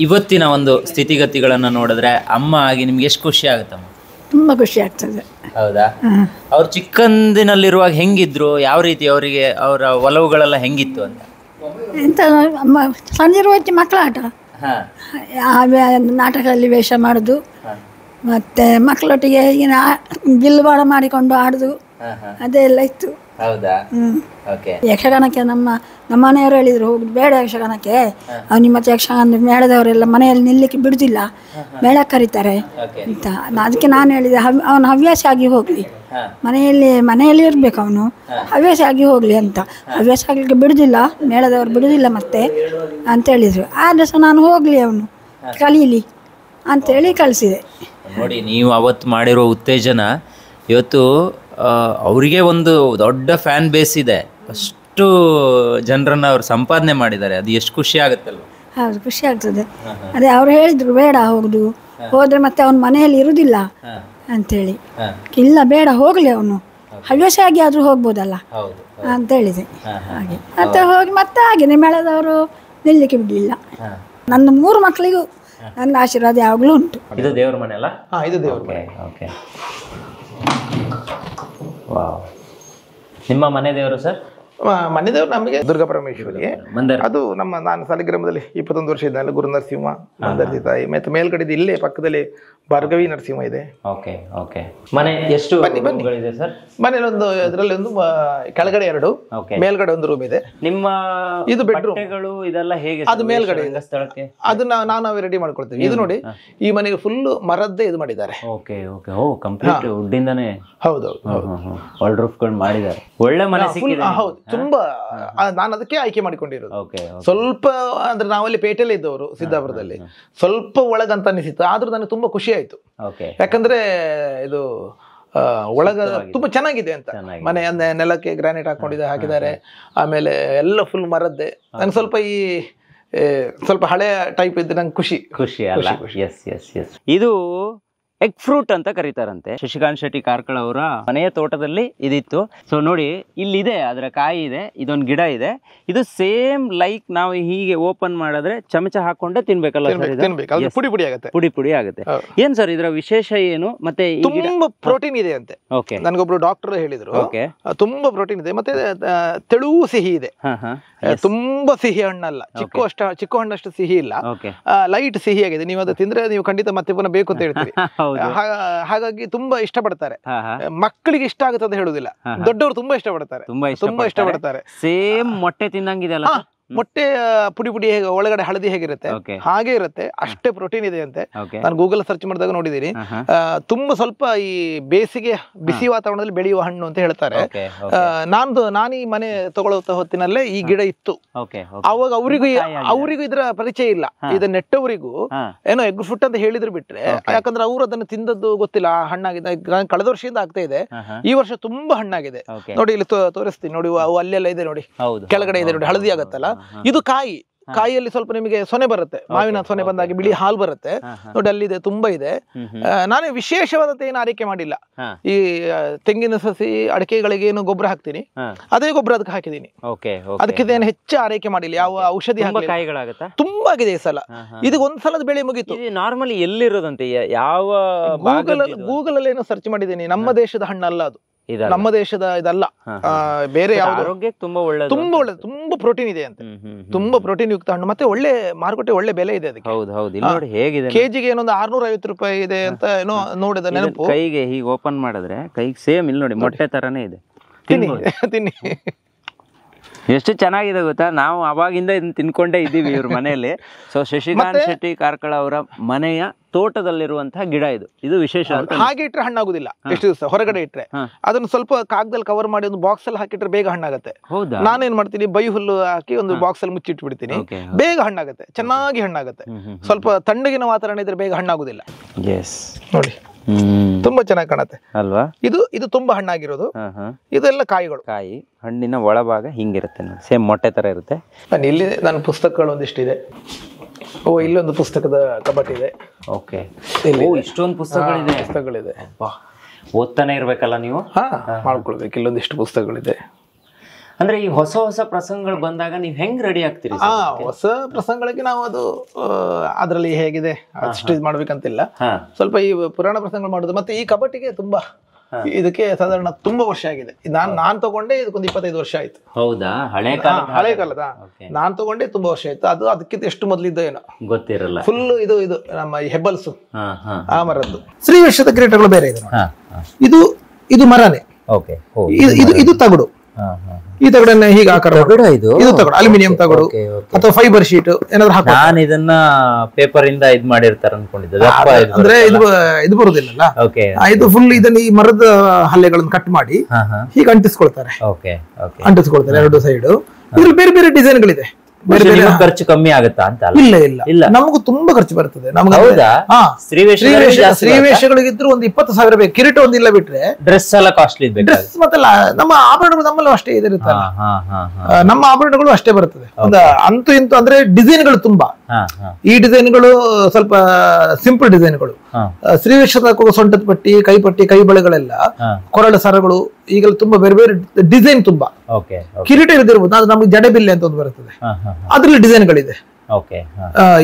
ಇವತ್ತಿನ ಒಂದು ಸ್ಥಿತಿಗತಿಗಳನ್ನು ನೋಡಿದ್ರೆ ಅಮ್ಮ ಆಗಿ ನಿಮ್ಗೆ ಎಷ್ಟು ಖುಷಿ ಆಗುತ್ತಮ್ಮ ತುಂಬ ಖುಷಿ ಆಗ್ತದೆ ಹೌದಾ ಅವ್ರು ಚಿಕ್ಕಂದಿನಲ್ಲಿರುವಾಗ ಹೆಂಗಿದ್ರು ಯಾವ ರೀತಿ ಅವರಿಗೆ ಅವರ ಒಲವುಗಳೆಲ್ಲ ಹೆಂಗಿತ್ತು ಅಂತ ಎಂತ ಅಮ್ಮ ಸಣ್ಣ ಮಕ್ಕಳ ಆಟ ನಾಟಕದಲ್ಲಿ ವೇಷ ಮಾಡುದು ಮತ್ತೆ ಮಕ್ಕಳೊಟ್ಟಿಗೆ ಈಗಿನ ಬಿಲ್ವಾಡ ಮಾಡಿಕೊಂಡು ಆಡುದು ಎಲ್ಲ ಇತ್ತು ಹೌದಾ ಯಕ್ಷಗಾನಕ್ಕೆ ನಮ್ಮ ನಮ್ಮ ಮನೆಯವರು ಹೇಳಿದ್ರು ಹೋಗುದು ಬೇಡ ಯಕ್ಷಗಾನಕ್ಕೆ ಅವ್ನು ಮತ್ತೆ ಯಕ್ಷಗಾನ ಮೇಳದವರೆಲ್ಲ ಮನೆಯಲ್ಲಿ ನಿಲ್ಲಕ್ಕೆ ಬಿಡುದಿಲ್ಲ ಮೇಳ ಕರೀತಾರೆ ಅಂತ ಅದಕ್ಕೆ ನಾನು ಹೇಳಿದೆ ಅವನು ಹವ್ಯಾಸ ಆಗಿ ಹೋಗ್ಲಿ ಮನೆಯಲ್ಲಿ ಮನೆಯಲ್ಲಿ ಇರ್ಬೇಕು ಅವನು ಹವ್ಯಾಸ ಆಗಿ ಹೋಗ್ಲಿ ಅಂತ ಹವ್ಯಾಸ ಆಗ್ಲಿಕ್ಕೆ ಬಿಡುದಿಲ್ಲ ಮೇಳದವರು ಬಿಡುದಿಲ್ಲ ಮತ್ತೆ ಅಂತ ಹೇಳಿದ್ರು ಆದ್ರೆ ಸಹ ನಾನು ಹೋಗ್ಲಿ ಅವನು ಕಲೀಲಿ ಅಂತೇಳಿ ಕಳಿಸಿದೆ ನೋಡಿ ನೀವು ಅವತ್ತು ಮಾಡಿರೋ ಉತ್ತೇಜನ ಇವತ್ತು ಅವರಿಗೆ ಒಂದು ದೊಡ್ಡ ಫ್ಯಾನ್ ಬೇಸ್ ಇದೆ ಅಷ್ಟು ಜನರನ್ನ ಅವರು ಸಂಪಾದನೆ ಮಾಡಿದ್ದಾರೆ ಅದು ಎಷ್ಟು ಖುಷಿ ಆಗುತ್ತಲ್ವ ಹೌದು ಖುಷಿ ಆಗ್ತದೆ ಅದೇ ಅವ್ರು ಹೇಳಿದ್ರು ಬೇಡ ಹೋಗುದು ಹೋದ್ರೆ ಮತ್ತೆ ಅವ್ನ ಮನೆಯಲ್ಲಿ ಇರುವುದಿಲ್ಲ ಅಂತೇಳಿ ಇಲ್ಲ ಬೇಡ ಹೋಗ್ಲಿ ಅವನು ಹವ್ಯಾಸ ಆಗಿ ಆದ್ರೂ ಹೋಗ್ಬೋದಲ್ಲ ಅಂತ ಹೇಳಿದೆ ಹಾಗೆ ಮತ್ತೆ ಹೋಗಿ ಮತ್ತೆ ಹಾಗೆ ಮೇಳದವರು ನಿಲ್ಲಿಕ್ಕೆ ಬಿಡಲಿಲ್ಲ ನನ್ನ ಮೂರು ಮಕ್ಕಳಿಗೂ ನನ್ನ ಆಶೀರ್ವಾದ ಯಾವಾಗಲೂ ಉಂಟು ಇದು ದೇವ್ರ ಮನೆ ಅಲ್ಲ ಇದು ದೇವ್ರ ಮನೆ ಓಕೆ ನಿಮ್ಮ ಮನೆ ದೇವರು ಸರ್ ಮನೆದೇವ್ರು ನಮಗೆ ದುರ್ಗಾ ಪರಮೇಶ್ವರಿ ಅದು ನಮ್ಮ ನಾನು ಸಾಲಿಗ್ರಾಮದಲ್ಲಿ ಇಪ್ಪತ್ತೊಂದು ವರ್ಷ ಇದ್ದಾಗಲೇ ಗುರು ನರಸಿಂಹ ಮಂದರ್ತಿ ತಾಯಿ ಮತ್ತೆ ಮೇಲ್ಗಡೆ ಇಲ್ಲೇ ಪಕ್ಕದಲ್ಲಿ ಭಾರ್ಗವಿ ನರಸಿಂಹ ಇದೆ ಓಕೆ ಓಕೆ ಮನೆ ಎಷ್ಟು ಬನ್ನಿ ಬನ್ನಿ ಸರ್ ಮನೇಲಿ ಒಂದು ಇದರಲ್ಲಿ ಒಂದು ಕೆಳಗಡೆ ಎರಡು ಮೇಲ್ಗಡೆ ಒಂದು ರೂಮ್ ಇದೆ ನಿಮ್ಮ ಇದು ಬೆಡ್ರೂಮ್ಗಳು ಇದೆಲ್ಲ ಹೇಗೆ ಅದು ಮೇಲ್ಗಡೆ ಸ್ಥಳಕ್ಕೆ ಅದನ್ನ ನಾವು ನಾವೇ ರೆಡಿ ಮಾಡ್ಕೊಳ್ತೀವಿ ಇದು ನೋಡಿ ಈ ಮನೆಗೆ ಫುಲ್ ಮರದ್ದೇ ಇದು ಮಾಡಿದ್ದಾರೆ okay okay oh complete wood ಇಂದಾನೆ ಹೌದು ಹೌದು ವರ್ಲ್ಡ್ ರೂಫ್ ಗಳು ಮಾಡಿದ್ದಾರೆ ಒಳ್ಳೆ ಮನೆ ಸಿಕ್ಕಿದೆ ಹೌದು ತುಂಬಾ ನಾನು ಅದಕ್ಕೆ ಆಯ್ಕೆ ಮಾಡಿಕೊಂಡಿರೋದು ಸ್ವಲ್ಪ ಅಂದ್ರೆ ನಾವಲ್ಲಿ ಪೇಟೆಯಲ್ಲಿ ಇದ್ದವರು ಸಿದ್ದಾಪುರದಲ್ಲಿ ಸ್ವಲ್ಪ ಒಳಗಂತ ಅನಿಸಿತ್ತು ಆದ್ರೂ ನನಗೆ ತುಂಬಾ ಖುಷಿ ಆಯ್ತು ಯಾಕಂದ್ರೆ ಇದು ಒಳಗ ತುಂಬಾ ಚೆನ್ನಾಗಿದೆ ಅಂತ ಮನೆ ನೆಲಕ್ಕೆ ಗ್ರಾನೈಟ್ ಹಾಕೊಂಡಿದೆ ಹಾಕಿದ್ದಾರೆ ಆಮೇಲೆ ಎಲ್ಲ ಫುಲ್ ಮರದ್ದೆ ನಂಗೆ ಸ್ವಲ್ಪ ಈ ಸ್ವಲ್ಪ ಹಳೆಯ ಟೈಪ್ ಇದ್ದು ನಂಗೆ ಖುಷಿ ಖುಷಿ ಎಸ್ ಎಸ್ ಎಸ್ ಇದು ಎಗ್ ಫ್ರೂಟ್ ಅಂತ ಕರೀತಾರಂತೆ ಶಶಿಕಾಂತ್ ಶೆಟ್ಟಿ ಕಾರ್ಕಳ ಅವರ ಮನೆಯ ತೋಟದಲ್ಲಿ ಇದಿತ್ತು ಸೊ ನೋಡಿ ಇದೆ ಅದರ ಕಾಯಿ ಇದೆ ಇದೊಂದು ಗಿಡ ಇದೆ ಇದು ಸೇಮ್ ಲೈಕ್ ನಾವು ಹೀಗೆ ಓಪನ್ ಮಾಡಿದ್ರೆ ಚಮಚ ಹಾಕೊಂಡೆ ತಿನ್ಬೇಕಲ್ಲ ಪುಡಿ ಪುಡಿ ಆಗುತ್ತೆ ಪುಡಿ ಪುಡಿ ಆಗುತ್ತೆ ಏನ್ ಸರ್ ಇದರ ವಿಶೇಷ ಏನು ಮತ್ತೆ ತುಂಬಾ ಪ್ರೋಟೀನ್ ಇದೆ ಅಂತೆ ಓಕೆ ನನಗೊಬ್ರು ಡಾಕ್ಟರ್ ಹೇಳಿದ್ರು ಓಕೆ ತುಂಬಾ ಪ್ರೋಟೀನ್ ಇದೆ ಮತ್ತೆ ತೆಳು ಸಿಹಿ ಇದೆ ತುಂಬಾ ಸಿಹಿ ಹಣ್ಣಲ್ಲ ಚಿಕ್ಕ ಅಷ್ಟ ಚಿಕ್ಕ ಹಣ್ಣಷ್ಟು ಸಿಹಿ ಇಲ್ಲ ಲೈಟ್ ಸಿಹಿ ಆಗಿದೆ ನೀವು ಅದು ತಿಂದ್ರೆ ನೀವು ಖಂಡಿತ ಮತ್ತೆ ಪುನಃ ಬೇಕು ಅಂತ ಹೇಳ್ತೀವಿ ಹಾಗಾಗಿ ತುಂಬಾ ಪಡ್ತಾರೆ ಮಕ್ಕಳಿಗೆ ಇಷ್ಟ ಆಗುತ್ತೆ ಅಂತ ಹೇಳುದಿಲ್ಲ ದೊಡ್ಡವರು ತುಂಬಾ ಇಷ್ಟಪಡ್ತಾರೆ ತುಂಬಾ ತುಂಬಾ ಇಷ್ಟಪಡ್ತಾರೆ ಸೇಮ್ ಮೊಟ್ಟೆ ತಿನ್ನಂಗಿದೆ ಅಲ್ಲ ಮೊಟ್ಟೆ ಪುಡಿ ಪುಡಿ ಹೇಗೆ ಒಳಗಡೆ ಹಳದಿ ಹೇಗಿರುತ್ತೆ ಹಾಗೆ ಇರುತ್ತೆ ಅಷ್ಟೇ ಪ್ರೋಟೀನ್ ಇದೆ ಅಂತೆ ನಾನು ಗೂಗಲ್ ಸರ್ಚ್ ಮಾಡಿದಾಗ ನೋಡಿದೀನಿ ತುಂಬಾ ಸ್ವಲ್ಪ ಈ ಬೇಸಿಗೆ ಬಿಸಿ ವಾತಾವರಣದಲ್ಲಿ ಬೆಳೆಯುವ ಹಣ್ಣು ಅಂತ ಹೇಳ್ತಾರೆ ನಾನು ನಾನು ಈ ಮನೆ ತಗೊಳ್ಳುತ್ತ ಹೊತ್ತಿನಲ್ಲೇ ಈ ಗಿಡ ಇತ್ತು ಅವಾಗ ಅವರಿಗೂ ಅವರಿಗೂ ಇದರ ಪರಿಚಯ ಇಲ್ಲ ಇದನ್ನ ನೆಟ್ಟವರಿಗೂ ಏನೋ ಎಗ್ ಫುಟ್ ಅಂತ ಹೇಳಿದ್ರು ಬಿಟ್ರೆ ಯಾಕಂದ್ರೆ ಅವರು ಅದನ್ನು ತಿಂದದ್ದು ಗೊತ್ತಿಲ್ಲ ಹಣ್ಣಾಗಿದೆ ಕಳೆದ ವರ್ಷದಿಂದ ಆಗ್ತಾ ಇದೆ ಈ ವರ್ಷ ತುಂಬಾ ಹಣ್ಣಾಗಿದೆ ನೋಡಿ ಇಲ್ಲಿ ತೋರಿಸ್ತೀನಿ ನೋಡಿ ಅವು ಅಲ್ಲೆಲ್ಲ ಇದೆ ನೋಡಿ ಕೆಳಗಡೆ ಇದೆ ನೋಡಿ ಹಳದಿ ಆಗುತ್ತಲ್ಲ ಇದು ಕಾಯಿ ಕಾಯಿಯಲ್ಲಿ ಸ್ವಲ್ಪ ನಿಮಗೆ ಸೊನೆ ಬರುತ್ತೆ ಮಾವಿನ ಸೊನೆ ಬಂದಾಗ ಬಿಳಿ ಹಾಲು ಬರುತ್ತೆ ನೋಡಿ ಅಲ್ಲಿದೆ ತುಂಬಾ ಇದೆ ನಾನು ವಿಶೇಷವಾದ ಏನು ಆರೈಕೆ ಮಾಡಿಲ್ಲ ಈ ತೆಂಗಿನ ಸಸಿ ಅಡಿಕೆಗಳಿಗೆ ಏನು ಗೊಬ್ಬರ ಹಾಕ್ತೀನಿ ಅದೇ ಗೊಬ್ಬರ ಅದಕ್ಕೆ ಹಾಕಿದೀನಿ ಅದಕ್ಕೆ ಏನು ಹೆಚ್ಚು ಆರೈಕೆ ಮಾಡಿಲ್ಲ ಯಾವ ಔಷಧಿ ತುಂಬಾ ಆಗಿದೆ ಈ ಸಲ ಇದಕ್ಕೆ ಒಂದ್ ಸಲದ ಬೆಳೆ ಮುಗೀತು ನಾರ್ಮಲಿ ಎಲ್ಲಿರೋದಂತೆ ಯಾವ ಗೂಗಲ್ ಗೂಗಲ್ ಅಲ್ಲಿ ಏನೋ ಸರ್ಚ್ ಮಾಡಿದೀನಿ ನಮ್ಮ ದೇಶದ ಹಣ್ಣಲ್ಲ ಅದು ನಮ್ಮ ದೇಶದ ಇದಲ್ಲ ಬೇರೆ ಆರೋಗ್ಯಕ್ಕೆ ತುಂಬಾ ಒಳ್ಳೆ ತುಂಬಾ ಒಳ್ಳೆ ತುಂಬಾ ಪ್ರೋಟೀನ್ ಇದೆ ಅಂತ ತುಂಬಾ ಪ್ರೋಟೀನ್ ಯುಕ್ತ ಹಣ್ಣು ಮತ್ತೆ ಒಳ್ಳೆ ಮಾರುಕಟ್ಟೆ ಒಳ್ಳೆ ಬೆಲೆ ಇದೆ ಅದಕ್ಕೆ ಹೌದು ಹೌದು ಇಲ್ಲಿ ನೋಡಿ ಹೇಗಿದೆ ಕೆಜಿಗೆ ಏನೊಂದು ಆರ್ನೂರ ಐವತ್ತು ರೂಪಾಯಿ ಇದೆ ಅಂತ ಏನೋ ನೋಡಿದ ನೆನಪು ಕೈಗೆ ಹೀಗೆ ಓಪನ್ ಮಾಡಿದ್ರೆ ಕೈಗೆ ಸೇಮ್ ಇಲ್ಲಿ ನೋಡಿ ಮೊಟ್ಟೆ ತರನೇ ಇದೆ ತಿನ್ನಿ ತಿನ್ನಿ ಎಷ್ಟು ಚೆನ್ನಾಗಿದೆ ಗೊತ್ತಾ ನಾವು ಅವಾಗಿಂದ ಇದನ್ನ ತಿನ್ಕೊಂಡೇ ಇದ್ದೀವಿ ಇವ್ರ ಮನೆಯಲ್ಲಿ ಸೊ ಶಶಿಕಾಂತ್ ಶೆಟ್ಟಿ ಕಾರ್ಕಳ ಅವರ ಮನೆಯ ತೋಟದಲ್ಲಿರುವಂತಹ ಗಿಡ ಇದು ಇದು ವಿಶೇಷ ಹಾಗೆ ಇಟ್ಟರೆ ಹಣ್ಣಾಗುದಿಲ್ಲ ಎಷ್ಟು ದಿವಸ ಹೊರಗಡೆ ಇಟ್ಟರೆ ಅದನ್ನ ಸ್ವಲ್ಪ ಕಾಗದಲ್ಲಿ ಕವರ್ ಮಾಡಿ ಒಂದು ಬಾಕ್ಸ್ ಅಲ್ಲಿ ಹಾಕಿಟ್ರೆ ಬೇಗ ಹಣ್ಣಾಗುತ್ತೆ ನಾನೇನ್ ಮಾಡ್ತೀನಿ ಬೈ ಹುಲ್ಲು ಹಾಕಿ ಒಂದು ಬಾಕ್ಸ್ ಅಲ್ಲಿ ಮುಚ್ಚಿಟ್ಟು ಬಿಡ್ತೀನಿ ಬೇಗ ಹಣ್ಣಾಗುತ್ತೆ ಚೆನ್ನಾಗಿ ಹಣ್ಣಾಗುತ್ತೆ ಸ್ವಲ್ಪ ತಣ್ಣಗಿನ ವಾತಾವರಣ ಇದ್ರೆ ಬೇಗ ಹಣ್ಣಾಗುದಿಲ್ಲ ನೋಡಿ ತುಂಬಾ ಚೆನ್ನಾಗಿ ಕಾಣುತ್ತೆ ಅಲ್ವಾ ಇದು ಇದು ತುಂಬಾ ಹಣ್ಣಾಗಿರೋದು ಇದೆಲ್ಲ ಕಾಯಿಗಳು ಕಾಯಿ ಹಣ್ಣಿನ ಒಳಭಾಗ ಹಿಂಗಿರುತ್ತೆ ಸೇಮ್ ಮೊಟ್ಟೆ ತರ ಇರುತ್ತೆ ಇಲ್ಲಿ ನನ್ನ ಪುಸ್ತಕಗಳು ಒಂದಿಷ್ಟಿದೆ ಓ ಇಲ್ಲೊಂದು ಪುಸ್ತಕದ ಕಬಡ್ಡಿ ಇದೆ ಓಕೆ ಓ ಇಷ್ಟೊಂದು ಪುಸ್ತಕಗಳಿದೆ ಪುಸ್ತಕಗಳಿದೆ ಓದ್ತಾನೆ ಇರಬೇಕಲ್ಲ ನೀವು ಹಾ ಮಾಡ್ಕೊಳ್ಬೇಕು ಇಲ್ಲೊಂದಿಷ್ಟು ಪುಸ್ತಕಗಳಿದೆ ಅಂದ್ರೆ ಈ ಹೊಸ ಹೊಸ ಪ್ರಸಂಗಗಳು ಬಂದಾಗ ನೀವು ಹೆಂಗ್ ರೆಡಿ ಆಗ್ತೀರಿ ಹಾ ಹೊಸ ಪ್ರಸಂಗಗಳಿಗೆ ನಾವು ಅದು ಅದರಲ್ಲಿ ಹೇಗಿದೆ ಅಷ್ಟು ಇದು ಮಾಡ್ಬೇಕಂತಿಲ್ಲ ಸ್ವಲ್ಪ ಈ ಪುರಾಣ ಪ್ರಸಂಗಗಳು ಮಾಡುದು ಮತ್ತೆ ಈ ಕಬಡ್ಡಿಗೆ ತುಂಬಾ ಇದಕ್ಕೆ ಸಾಧಾರಣ ತುಂಬಾ ವರ್ಷ ಆಗಿದೆ ನಾನು ನಾನ್ ತಗೊಂಡೆ ಇದಕ್ಕೊಂದು ಇಪ್ಪತ್ತೈದು ವರ್ಷ ಆಯ್ತು ಹೌದಾ ಹಳೆ ಕಾಲ ಹಳೆ ಕಾಲದ ನಾನ್ ತಗೊಂಡೆ ತುಂಬಾ ವರ್ಷ ಆಯ್ತು ಅದು ಅದಕ್ಕಿಂತ ಎಷ್ಟು ಮೊದಲಿದ್ದ ಏನೋ ಗೊತ್ತಿರಲ್ಲ ಫುಲ್ ಇದು ಇದು ನಮ್ಮ ಹೆಬ್ಬಲ್ಸ್ ಆ ಮರದ್ದು ಶ್ರೀ ವಿಶ್ವದ ಕ್ರೀಟಗಳು ಬೇರೆ ಇದು ಇದು ಇದು ಮರನೇ ಇದು ಇದು ತಗಡು ಈ ತಗಡನ್ನ ಹೀಗೆ ಆಕಾರ ಇದು ತಗಡ ಅಲ್ಯೂಮಿನಿಯಂ ತಗಡು ಅಥವಾ ಫೈಬರ್ ಶೀಟ್ ಏನಾದ್ರು ಹಾಕಿ ನಾನು ಇದನ್ನ ಪೇಪರ್ ಇಂದ ಇದ್ ಮಾಡಿರ್ತಾರ ಅನ್ಕೊಂಡಿದ್ದೆ ಅಂದ್ರೆ ಇದು ಇದು ಬರುದಿಲ್ಲ ಇದು ಫುಲ್ ಇದನ್ನ ಈ ಮರದ ಹಲ್ಲೆಗಳನ್ನ ಕಟ್ ಮಾಡಿ ಹೀಗೆ ಅಂಟಿಸ್ಕೊಳ್ತಾರೆ ಅಂಟಿಸ್ಕೊಳ್ತಾರೆ ಎರಡು ಸೈಡ್ ಇದ್ರಲ್ಲಿ ಬೇರೆ ಬೇರೆ ಡಿಸೈನ್ಗಳಿದೆ ಖರ್ಚು ಕಮ್ಮಿ ಆಗುತ್ತಾ ಅಂತ ಇಲ್ಲ ಇಲ್ಲ ಇಲ್ಲ ನಮಗೂ ತುಂಬಾ ಖರ್ಚು ಬರ್ತದೆ ಶ್ರೀವೇಶಗಳಿಗಿದ್ರು ಒಂದು ಇಪ್ಪತ್ತು ಸಾವಿರ ಬೇಕು ಕಿರೀಟ ಒಂದಿಲ್ಲ ಬಿಟ್ರೆ ಡ್ರೆಸ್ ಎಲ್ಲ ಕಾಸ್ಟ್ಲಿ ಡ್ರೆಸ್ ಮತ್ತೆ ನಮ್ಮ ಆಭರಣಗಳು ನಮ್ಮಲ್ಲೂ ಅಷ್ಟೇ ಇದಿರುತ್ತೆ ನಮ್ಮ ಆಭರಣಗಳು ಅಷ್ಟೇ ಬರ್ತದೆ ಅಂತೂ ಇಂತೂ ಅಂದ್ರೆ ಡಿಸೈನ್ಗಳು ತುಂಬಾ ಈ ಡಿಸೈನ್ಗಳು ಸ್ವಲ್ಪ ಸಿಂಪಲ್ ಡಿಸೈನ್ಗಳು ಸ್ತ್ರೀ ಕೂಡ ಸೊಂಟದ ಪಟ್ಟಿ ಕೈ ಕೈಪಟ್ಟಿ ಕೈಬಳೆಗಳೆಲ್ಲ ಕೊರಳ ಸರಗಳು ಈಗೆಲ್ಲ ತುಂಬಾ ಬೇರೆ ಬೇರೆ ಡಿಸೈನ್ ತುಂಬಾ ಕಿರೀಟ ಇರದಿರ್ಬೋದು ಅದು ನಮ್ಗೆ ಜಡೆಬಿಲ್ಲೆ ಅಂತ ಒಂದು ಬರುತ್ತದೆ ಅದ್ರಲ್ಲಿ ಡಿಸೈನ್ಗಳಿದೆ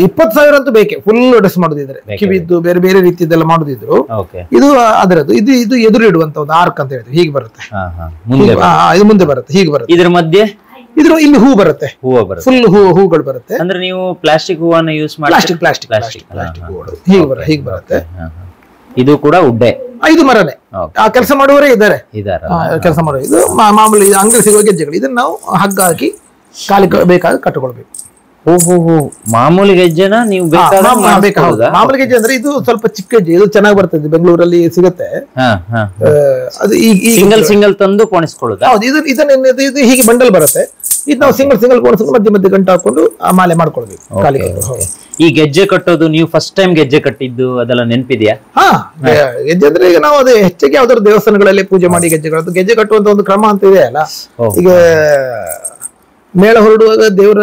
ಇಪ್ಪತ್ ಸಾವಿರ ಅಂತೂ ಬೇಕೆ ಫುಲ್ ಡ್ರೆಸ್ ಮಾಡುದಿದ್ರೆ ಕಿವಿದ್ದು ಬೇರೆ ಬೇರೆ ರೀತಿಯದೆಲ್ಲ ಮಾಡುದಿದ್ರು ಇದು ಅದರದ್ದು ಇದು ಇದು ಇಡುವಂತ ಒಂದು ಆರ್ಕ್ ಅಂತ ಹೇಳಿದ್ರು ಹೀಗೆ ಬರುತ್ತೆ ಇದು ಮುಂದೆ ಬರುತ್ತೆ ಹೀಗೆ ಬರುತ್ತೆ ಇದ್ರ ಮಧ್ಯೆ ಇದ್ರ ಇಲ್ಲಿ ಹೂ ಬರುತ್ತೆ ಹೂವು ಬರುತ್ತೆ ಫುಲ್ ಹೂ ಹೂಗಳು ಬರುತ್ತೆ ಅಂದ್ರೆ ನೀವು ಪ್ಲಾಸ್ಟಿಕ್ ಹೂವನ್ನ ಯೂಸ್ ಮಾಡಿ ಪ್ಲಾಸ್ಟಿಕ್ ಪ್ಲಾಸ್ಟಿಕ್ ಪ್ಲಾಸ್ಟಿಕ್ ಪ್ಲಾಸ್ಟಿಕ್ ಹೀಗೆ ಬರ ಹೀಗೆ ಬರುತ್ತೆ ಇದು ಕೂಡ ಉಡ್ಡೆ ಇದು ಮರನೇ ಆ ಕೆಲಸ ಮಾಡುವವರೇ ಇದ್ದಾರೆ ಕೆಲಸ ಮಾಡುವ ಇದು ಮಾಮೂಲಿ ಅಂಗಡಿ ಸಿಗುವ ಗೆಜ್ಜೆಗಳು ಇದನ್ನ ನಾವು ಹಗ್ಗ ಹಾಕಿ ಕಾಲಿಗೆ ಬೇಕಾದ ಕಟ್ಟಿಕೊಳ್ಬೇಕು ಓಹೋ ಮಾಮೂಲಿ ಗೆಜ್ಜೆನ ನೀವು ಮಾಮೂಲಿ ಗೆಜ್ಜೆ ಅಂದ್ರೆ ಇದು ಸ್ವಲ್ಪ ಚಿಕ್ಕ ಗೆಜ್ಜೆ ಇದು ಚೆನ್ನಾಗಿ ಬರ್ತದೆ ಬೆಂಗಳೂರಲ್ಲಿ ಸಿಗುತ್ತೆ ಅದು ಸಿಂಗಲ್ ಸಿಂಗಲ್ ತಂದು ಕೊಣಿಸ್ಕೊಳ್ಳೋದು ಇದು ಇದು ಹೀಗೆ ಬಂಡಲ್ ಬರುತ್ತೆ ಇದು ನಾವು ಸಿಂಗಲ್ ಸಿಂಗಲ್ ಕೊಣಿಸ್ಕೊಂಡು ಮಧ್ಯ ಮಧ್ಯೆ ಗಂಟೆ ಹಾಕೊಂಡು ಆ ಮಾಲೆ ಮಾಡ್ಕೊಳ್ಬೇಕು ಈ ಗೆಜ್ಜೆ ಕಟ್ಟೋದು ನೀವು ಫಸ್ಟ್ ಟೈಮ್ ಗೆಜ್ಜೆ ಕಟ್ಟಿದ್ದು ಅದೆಲ್ಲ ನೆನಪಿದೆಯಾ ಹಾ ಗೆಜ್ಜೆ ಅಂದ್ರೆ ಈಗ ನಾವು ಅದೇ ಹೆಚ್ಚಿಗೆ ಯಾವ್ದಾದ್ರು ದೇವಸ್ಥಾನಗಳಲ್ಲಿ ಪೂಜೆ ಮಾಡಿ ಗೆಜ್ಜೆ ಕಟ್ಟೋದು ಗೆಜ್ಜೆ ಕಟ್ಟುವಂತ ಒಂದು ಕ್ರಮ ಅಂತ ಇದೆ ಅಲ್ಲ ಈಗ ಮೇಳ ಹೊರಡುವಾಗ ದೇವರ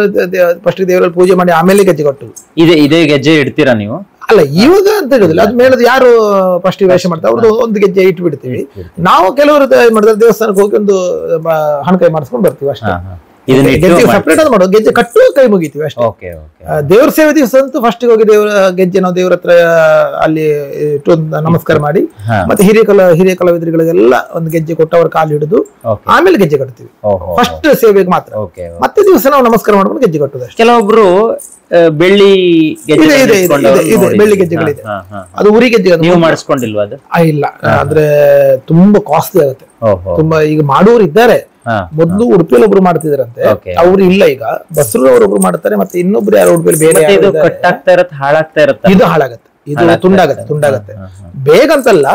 ಫಸ್ಟ್ ದೇವರಲ್ಲಿ ಪೂಜೆ ಮಾಡಿ ಆಮೇಲೆ ಗೆಜ್ಜೆ ಕಟ್ಟುದು ಇದೇ ಇದೇ ಗೆಜ್ಜೆ ಇಡ್ತೀರಾ ನೀವು ಅಲ್ಲ ಇವಾಗ ಅಂತ ಹೇಳುದಿಲ್ಲ ಅದ್ ಮೇಳದ ಯಾರು ಫಸ್ಟ್ ವೇಷ ಮಾಡ್ತಾರೆ ಅವ್ರದ್ದು ಒಂದು ಗೆಜ್ಜೆ ಇಟ್ಟು ಬಿಡ್ತೀವಿ ನಾವು ಕೆಲವರು ಮಾಡಿದ್ರೆ ದೇವಸ್ಥಾನಕ್ಕೆ ಹೋಗಿ ಒಂದು ಹಣಕಾಯಿ ಮಾಡಿಸ್ಕೊಂಡು ಬರ್ತೀವಿ ಅಷ್ಟೇ ಗೆಜ್ಜೆ ಕಟ್ಟುವ ಕೈ ಮುಗಿತೀವಿ ಅಷ್ಟೇ ದೇವ್ರ ಸೇವೆ ದಿವಸ ಅಂತೂ ಫಸ್ಟ್ ಹೋಗಿ ದೇವ್ರ ಗೆಜ್ಜೆ ನಾವು ದೇವ್ರ ಹತ್ರ ಅಲ್ಲಿ ಇಟ್ಟು ನಮಸ್ಕಾರ ಮಾಡಿ ಮತ್ತೆ ಹಿರಿಯ ಕಲಾ ಹಿರಿಯ ಕಲಾವಿದರಿಗಳಿಗೆಲ್ಲ ಒಂದು ಗೆಜ್ಜೆ ಕೊಟ್ಟು ಅವ್ರ ಕಾಲು ಹಿಡಿದು ಆಮೇಲೆ ಗೆಜ್ಜೆ ಕಟ್ತೀವಿ ಫಸ್ಟ್ ಸೇವೆಗೆ ಮಾತ್ರ ಮತ್ತೆ ದಿವಸ ನಾವು ನಮಸ್ಕಾರ ಮಾಡ್ಕೊಂಡು ಗೆಜ್ಜೆ ಕಟ್ಟುದು ಕೆಲವೊಬ್ರು ಬೆಳ್ಳಿ ಬೆಳ್ಳಿ ಗೆಜ್ಜೆಗಳಿದೆ ಅದು ಉರಿ ಗೆಜ್ಜೆ ನೀವು ಮಾಡಿಸ್ಕೊಂಡಿಲ್ವಾ ಇಲ್ಲ ಆದ್ರೆ ತುಂಬಾ ಕಾಸ್ಟ್ಲಿ ಆಗುತ್ತೆ ತುಂಬಾ ಈಗ ಮಾಡೋರು ಇದ್ದಾರೆ ಮೊದ್ಲು ಉಡುಪಿಯಲ್ಲಿ ಒಬ್ರು ಮಾಡ್ತಿದ್ರಂತೆ ಅವ್ರು ಇಲ್ಲ ಈಗ ಬಸ್ರೂರವ್ರು ಒಬ್ರು ಮಾಡ್ತಾರೆ ಮತ್ತೆ ಇನ್ನೊಬ್ರು ಯಾರು ಉಡುಪಿಯಲ್ಲಿ ಬೇರೆ ಕಟ್ಟಾಗ್ತಾ ಇರತ್ತೆ ಹಾಳಾಗ್ತಾ ಇರತ್ತೆ ಇದು ಹಾಳಾಗತ್ತೆ ಇದು ತುಂಡಾಗತ್ತೆ ತುಂಡಾಗತ್ತೆ ಬೇಗ ಅಂತಲ್ಲ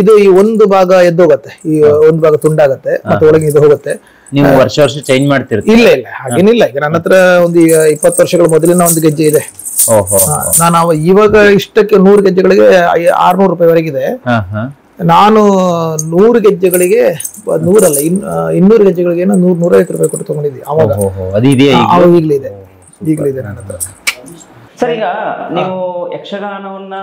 ಇದು ಈ ಒಂದು ಭಾಗ ಎದ್ದೋಗತ್ತೆ ಈ ಒಂದು ಭಾಗ ತುಂಡಾಗತ್ತೆ ಮತ್ತೆ ಒಳಗೆ ಇದು ಹೋಗುತ್ತೆ ನೀವು ವರ್ಷ ವರ್ಷ ಚೇಂಜ್ ಮಾಡ್ತೀರಿ ಇಲ್ಲ ಇಲ್ಲ ಹಾಗೇನಿಲ್ಲ ಈಗ ನನ್ನ ಹತ್ರ ಒಂದು ಈಗ ಇಪ್ಪತ್ತು ವರ್ಷಗಳ ಮೊದಲಿನ ಒಂದು ಗೆಜ್ಜೆ ಇದೆ ನಾನು ಇವಾಗ ಇಷ್ಟಕ್ಕೆ ನೂರು ಗೆಜ್ಜೆಗಳಿಗೆ ಆರ್ನೂರು ರೂಪಾಯಿ ವರೆಗಿದೆ ನಾನು ನೂರು ಗೆಜ್ಜೆಗಳಿಗೆ ನೂರಲ್ಲ ಇನ್ ಇನ್ನೂರು ಗೆಜ್ಜೆಗಳಿಗೆ ನೂರ ನೂರೈವತ್ತು ರೂಪಾಯಿ ಕೊಟ್ಟು ತಗೊಂಡಿದ್ವಿ ಅವಾಗ ಅವಾಗ ಈಗಲೂ ಇದೆ ನನ್ನ ಸರ್ ಈಗ ನೀವು ಯಕ್ಷಗಾನವನ್ನ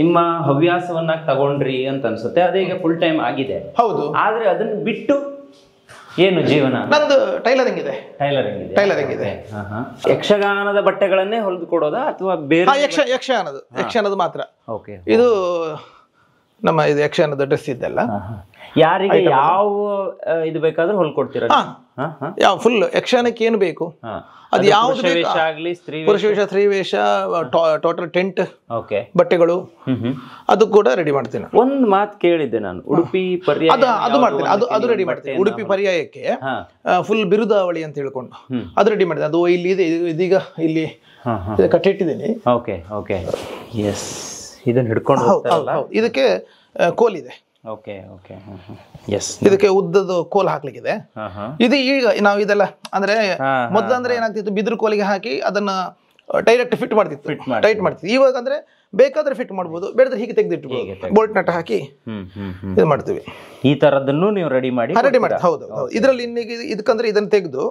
ನಿಮ್ಮ ಹವ್ಯಾಸವನ್ನ ತಗೊಂಡ್ರಿ ಅಂತ ಅನ್ಸುತ್ತೆ ಅದೇ ಈಗ ಫುಲ್ ಟೈಮ್ ಆಗಿದೆ ಹೌದು ಆದ್ರೆ ಅದನ್ನ ಬಿಟ್ಟು ಏನು ಜೀವನ ನಂದು ಟೈಲರಿಂಗ್ ಇದೆ ಟೈಲರಿಂಗ್ ಇದೆ ಟೈಲರಿಂಗ್ ಇದೆ ಯಕ್ಷಗಾನದ ಬಟ್ಟೆಗಳನ್ನೇ ಹೊಲಿದು ಕೊಡೋದಾ ಅಥವಾ ಬೇರೆ ಯಕ್ಷ ಯಕ್ಷಗಾನದು ಯಕ್ಷಗಾನದು ಮಾತ್ರ ಓಕೆ ಇದು ನಮ್ಮ ಇದು ಯಕ್ಷಗಾನದ ಡ್ರೆಸ್ ಇದ್ದಲ್ಲ ಯಾರಿಗೆ ಯಾವ ಇದು ಬೇಕಾದ್ರೂ ಹೊಲ್ಕೊಡ್ತೀರ ಯಾವ ಫುಲ್ ಯಕ್ಷಗಾನಕ್ಕೆ ಏನು ಬೇಕು ಅದು ಯಾವ ಪುರುಷ ವೇಷ ಸ್ತ್ರೀ ವೇಷ ಟೋಟಲ್ ಟೆಂಟ್ ಬಟ್ಟೆಗಳು ಅದು ಕೂಡ ರೆಡಿ ಮಾಡ್ತೇನೆ ಒಂದು ಮಾತು ಕೇಳಿದ್ದೆ ನಾನು ಉಡುಪಿ ಪರ್ಯಾಯ ಅದು ಮಾಡ್ತೇನೆ ಅದು ಅದು ರೆಡಿ ಮಾಡ್ತೇನೆ ಉಡುಪಿ ಪರ್ಯಾಯಕ್ಕೆ ಫುಲ್ ಬಿರುದಾವಳಿ ಅಂತ ಹೇಳ್ಕೊಂಡು ಅದು ರೆಡಿ ಮಾಡ್ತೇನೆ ಅದು ಇಲ್ಲಿ ಇದೆ ಇದೀಗ ಇಲ್ಲಿ ಕಟ್ಟಿಟ್ಟಿದ್ದೀನಿ ಓಕೆ ಓಕೆ ಎಸ್ ಇದನ್ನ ಹಿಡ್ಕೊಂಡು ಹೋಗ್ತಾರಲ್ಲ? ಇದಕ್ಕೆ ಕೋಲ್ ಇದೆ ಓಕೆ ಓಕೆ ಎಸ್ ಇದಕ್ಕೆ ಉದ್ದದ ಕೋಲ್ ಹಾಕ್ಲಿಕ್ಕಿದೆ ಇದೆ ಇದು ಈಗ ನಾವು ಇದೆಲ್ಲ ಅಂದ್ರೆ ಹಾ, ಅಂದ್ರೆ ಏನಾಗ್ತಿತ್ತು ಬಿದಿರು ಕೋಲಿಗೆ ಹಾಕಿ ಅದನ್ನ ಡೈರೆಕ್ಟ್ ಫಿಟ್ ಮಾಡ್ತಿತ್ತು ಟೈಟ್ ಮಾಡ್ತಿತ್ತು ಇವಾಗ ಅಂದ್ರೆ ಬೇಕಾದ್ರೆ ಫಿಟ್ ಮಾಡ್ಬೋದು ಬೇಡದ್ರೆ ಹೀಗೆ ತೆಗೆದಿಟ್ಟು ತೆಗೆದಿಟ್ಬೋದು ಬೋಲ್ಟ್ ನಟ್ ಹಾಕಿ ಇದು ಮಾಡ್ತೀವಿ ಈ ತರದನ್ನು ನೀವು ರೆಡಿ ಮಾಡಿ ರೆಡಿ ಮಾಡಿ ಹೌದು ಹೌದು. ಇದ್ರಲ್ಲಿ ಇನ್ನೀಗ ಇದಕ್ಕಂದ್ರೆ ಇದನ್ನ ತೆಗೆದು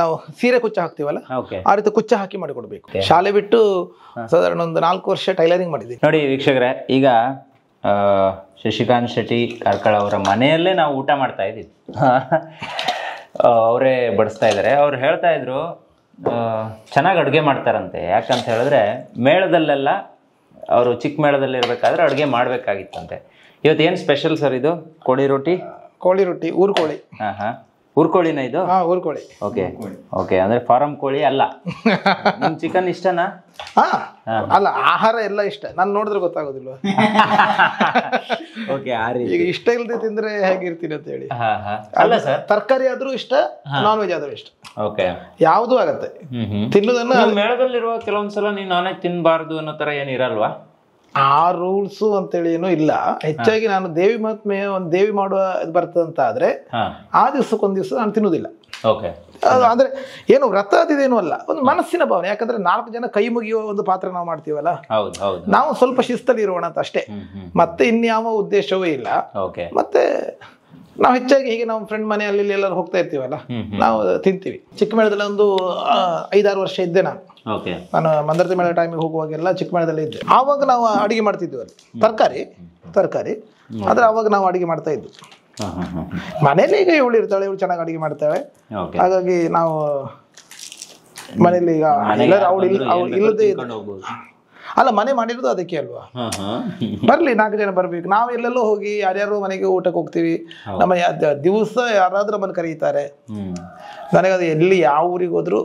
ನಾವು ಸೀರೆ ಕುಚ್ಚ ಹಾಕ್ತಿವಲ್ಲ ಆ ರೀತಿ ಕುಚ್ಚ ಹಾಕಿ ಮಾಡಿಕೊಡ್ಬೇಕು ಶಾಲೆ ಬಿಟ್ಟು ಸಾಧಾರಣ ಒಂದು ನಾಲ್ಕು ವರ್ಷ ಟೈಲರಿಂಗ್ ಮಾಡಿದ್ವಿ ನೋಡಿ ವೀಕ್ಷಕರೇ ಈಗ ಶಶಿಕಾಂತ್ ಶೆಟ್ಟಿ ಕಾರ್ಕಳ ಅವರ ಮನೆಯಲ್ಲೇ ನಾವು ಊಟ ಮಾಡ್ತಾ ಇದ್ದೀವಿ ಅವರೇ ಬಡಿಸ್ತಾ ಇದ್ದಾರೆ ಅವ್ರು ಹೇಳ್ತಾ ಇದ್ರು ಚೆನ್ನಾಗಿ ಅಡುಗೆ ಮಾಡ್ತಾರಂತೆ ಯಾಕಂತ ಹೇಳಿದ್ರೆ ಮೇಳದಲ್ಲೆಲ್ಲ ಅವರು ಚಿಕ್ಕ ಮೇಳದಲ್ಲಿ ಇರಬೇಕಾದ್ರೆ ಅಡುಗೆ ಮಾಡಬೇಕಾಗಿತ್ತಂತೆ ಇವತ್ತು ಏನು ಸ್ಪೆಷಲ್ ಸರ್ ಇದು ಕೋಳಿ ರೊಟ್ಟಿ ಕೋಳಿ ರೊಟ್ಟಿ ಊರು ಕೋಳಿ ಹಾಂ ಹಾಂ ಹುರ್ಕೋಳಿನ ಇದು ಹಾ ಊರ್ಕೋಳಿ ಓಕೆ ಓಕೆ ಅಂದ್ರೆ ಫಾರಂ ಕೋಳಿ ಅಲ್ಲ ನಿಮ್ ಚಿಕನ್ ಇಷ್ಟನಾ ಹಾ ಅಲ್ಲ ಆಹಾರ ಎಲ್ಲ ಇಷ್ಟ ನಾನು ನೋಡಿದ್ರೆ ಗೊತ್ತಾಗೋದಿಲ್ಲ ಓಕೆ ಈಗ ಇಷ್ಟ ಇಲ್ಲದೆ ತಿಂದ್ರೆ ಹೇಗಿರ್ತೀನಿ ಅಂತ ಹೇಳಿ ಅಲ್ಲ ಸರ್ ತರಕಾರಿ ಆದ್ರೂ ಇಷ್ಟ ನಾನ್ ವೆಜ್ ಆದ್ರೂ ಇಷ್ಟ ಓಕೆ ಯಾವುದೂ ಆಗತ್ತೆ ತಿನ್ನೋದನ್ನ ಮೇಳದಲ್ಲಿರುವ ಕೆಲವೊಂದ್ಸಲ ನೀನು ನಾನೇ ತಿನ್ಬಾರ್ದು ಅನ್ನೋ ತರ ಏನಿರಲ್ವಾ ಆ ರೂಲ್ಸು ಅಂತೇಳಿ ಏನು ಇಲ್ಲ ಹೆಚ್ಚಾಗಿ ನಾನು ದೇವಿ ಮಹಾತ್ಮೆಯ ಒಂದು ದೇವಿ ಮಾಡುವ ಇದು ಬರ್ತದಂತ ಆದ್ರೆ ಆ ದಿವಸಕ್ಕೊಂದು ದಿವಸ ನಾನು ತಿನ್ನುವುದಿಲ್ಲ ಅಂದ್ರೆ ಏನು ವ್ರತ ಅದಿದೇನು ಅಲ್ಲ ಒಂದು ಮನಸ್ಸಿನ ಭಾವನೆ ಯಾಕಂದ್ರೆ ನಾಲ್ಕು ಜನ ಕೈ ಮುಗಿಯುವ ಒಂದು ಪಾತ್ರ ನಾವು ಮಾಡ್ತೀವಲ್ಲ ನಾವು ಸ್ವಲ್ಪ ಶಿಸ್ತಲ್ಲಿ ಇರೋಣ ಅಂತ ಅಷ್ಟೇ ಮತ್ತೆ ಇನ್ಯಾವ ಉದ್ದೇಶವೂ ಇಲ್ಲ ಮತ್ತೆ ನಾವು ಹೆಚ್ಚಾಗಿ ಹೀಗೆ ನಮ್ಮ ಫ್ರೆಂಡ್ ಅಲ್ಲಿ ಎಲ್ಲರೂ ಹೋಗ್ತಾ ಇರ್ತೀವಲ್ಲ ನಾವು ತಿಂತೀವಿ ಚಿಕ್ಕಮೇಳದಲ್ಲಿ ಒಂದು ಐದಾರು ವರ್ಷ ಇದ್ದೆ ನಾನು ನಾನು ಮಂದರ್ತಿ ಮೇಳ ಟೈಮಿಗೆ ಹೋಗುವಾಗೆಲ್ಲ ಚಿಕ್ಕಮೇಳದಲ್ಲಿ ಇದ್ದೆ ಆವಾಗ ನಾವು ಅಡುಗೆ ಮಾಡ್ತಿದ್ವಿ ಅಲ್ಲಿ ತರಕಾರಿ ತರಕಾರಿ ಆದ್ರೆ ಆವಾಗ ನಾವು ಅಡುಗೆ ಮಾಡ್ತಾ ಇದ್ವಿ ಮನೇಲಿ ಈಗ ಇವಳು ಇರ್ತಾಳೆ ಇವಳು ಚೆನ್ನಾಗಿ ಅಡುಗೆ ಮಾಡ್ತಾಳೆ ಹಾಗಾಗಿ ನಾವು ಮನೇಲಿ ಈಗ ಅವಳು ಇಲ್ಲದೆ ಅಲ್ಲ ಮನೆ ಮಾಡಿರೋದು ಅದಕ್ಕೆ ಅಲ್ವಾ ಬರಲಿ ನಾಲ್ಕು ಜನ ಬರ್ಬೇಕು ನಾವು ಎಲ್ಲೆಲ್ಲೋ ಹೋಗಿ ಯಾರ್ಯಾರು ಮನೆಗೆ ಊಟಕ್ಕೆ ಹೋಗ್ತೀವಿ ನಮ್ಮ ದಿವಸ ಯಾರಾದ್ರೂ ಮನೆ ಕರೀತಾರೆ ಅದು ಎಲ್ಲಿ ಯಾವ ಊರಿಗೆ ಹೋದ್ರು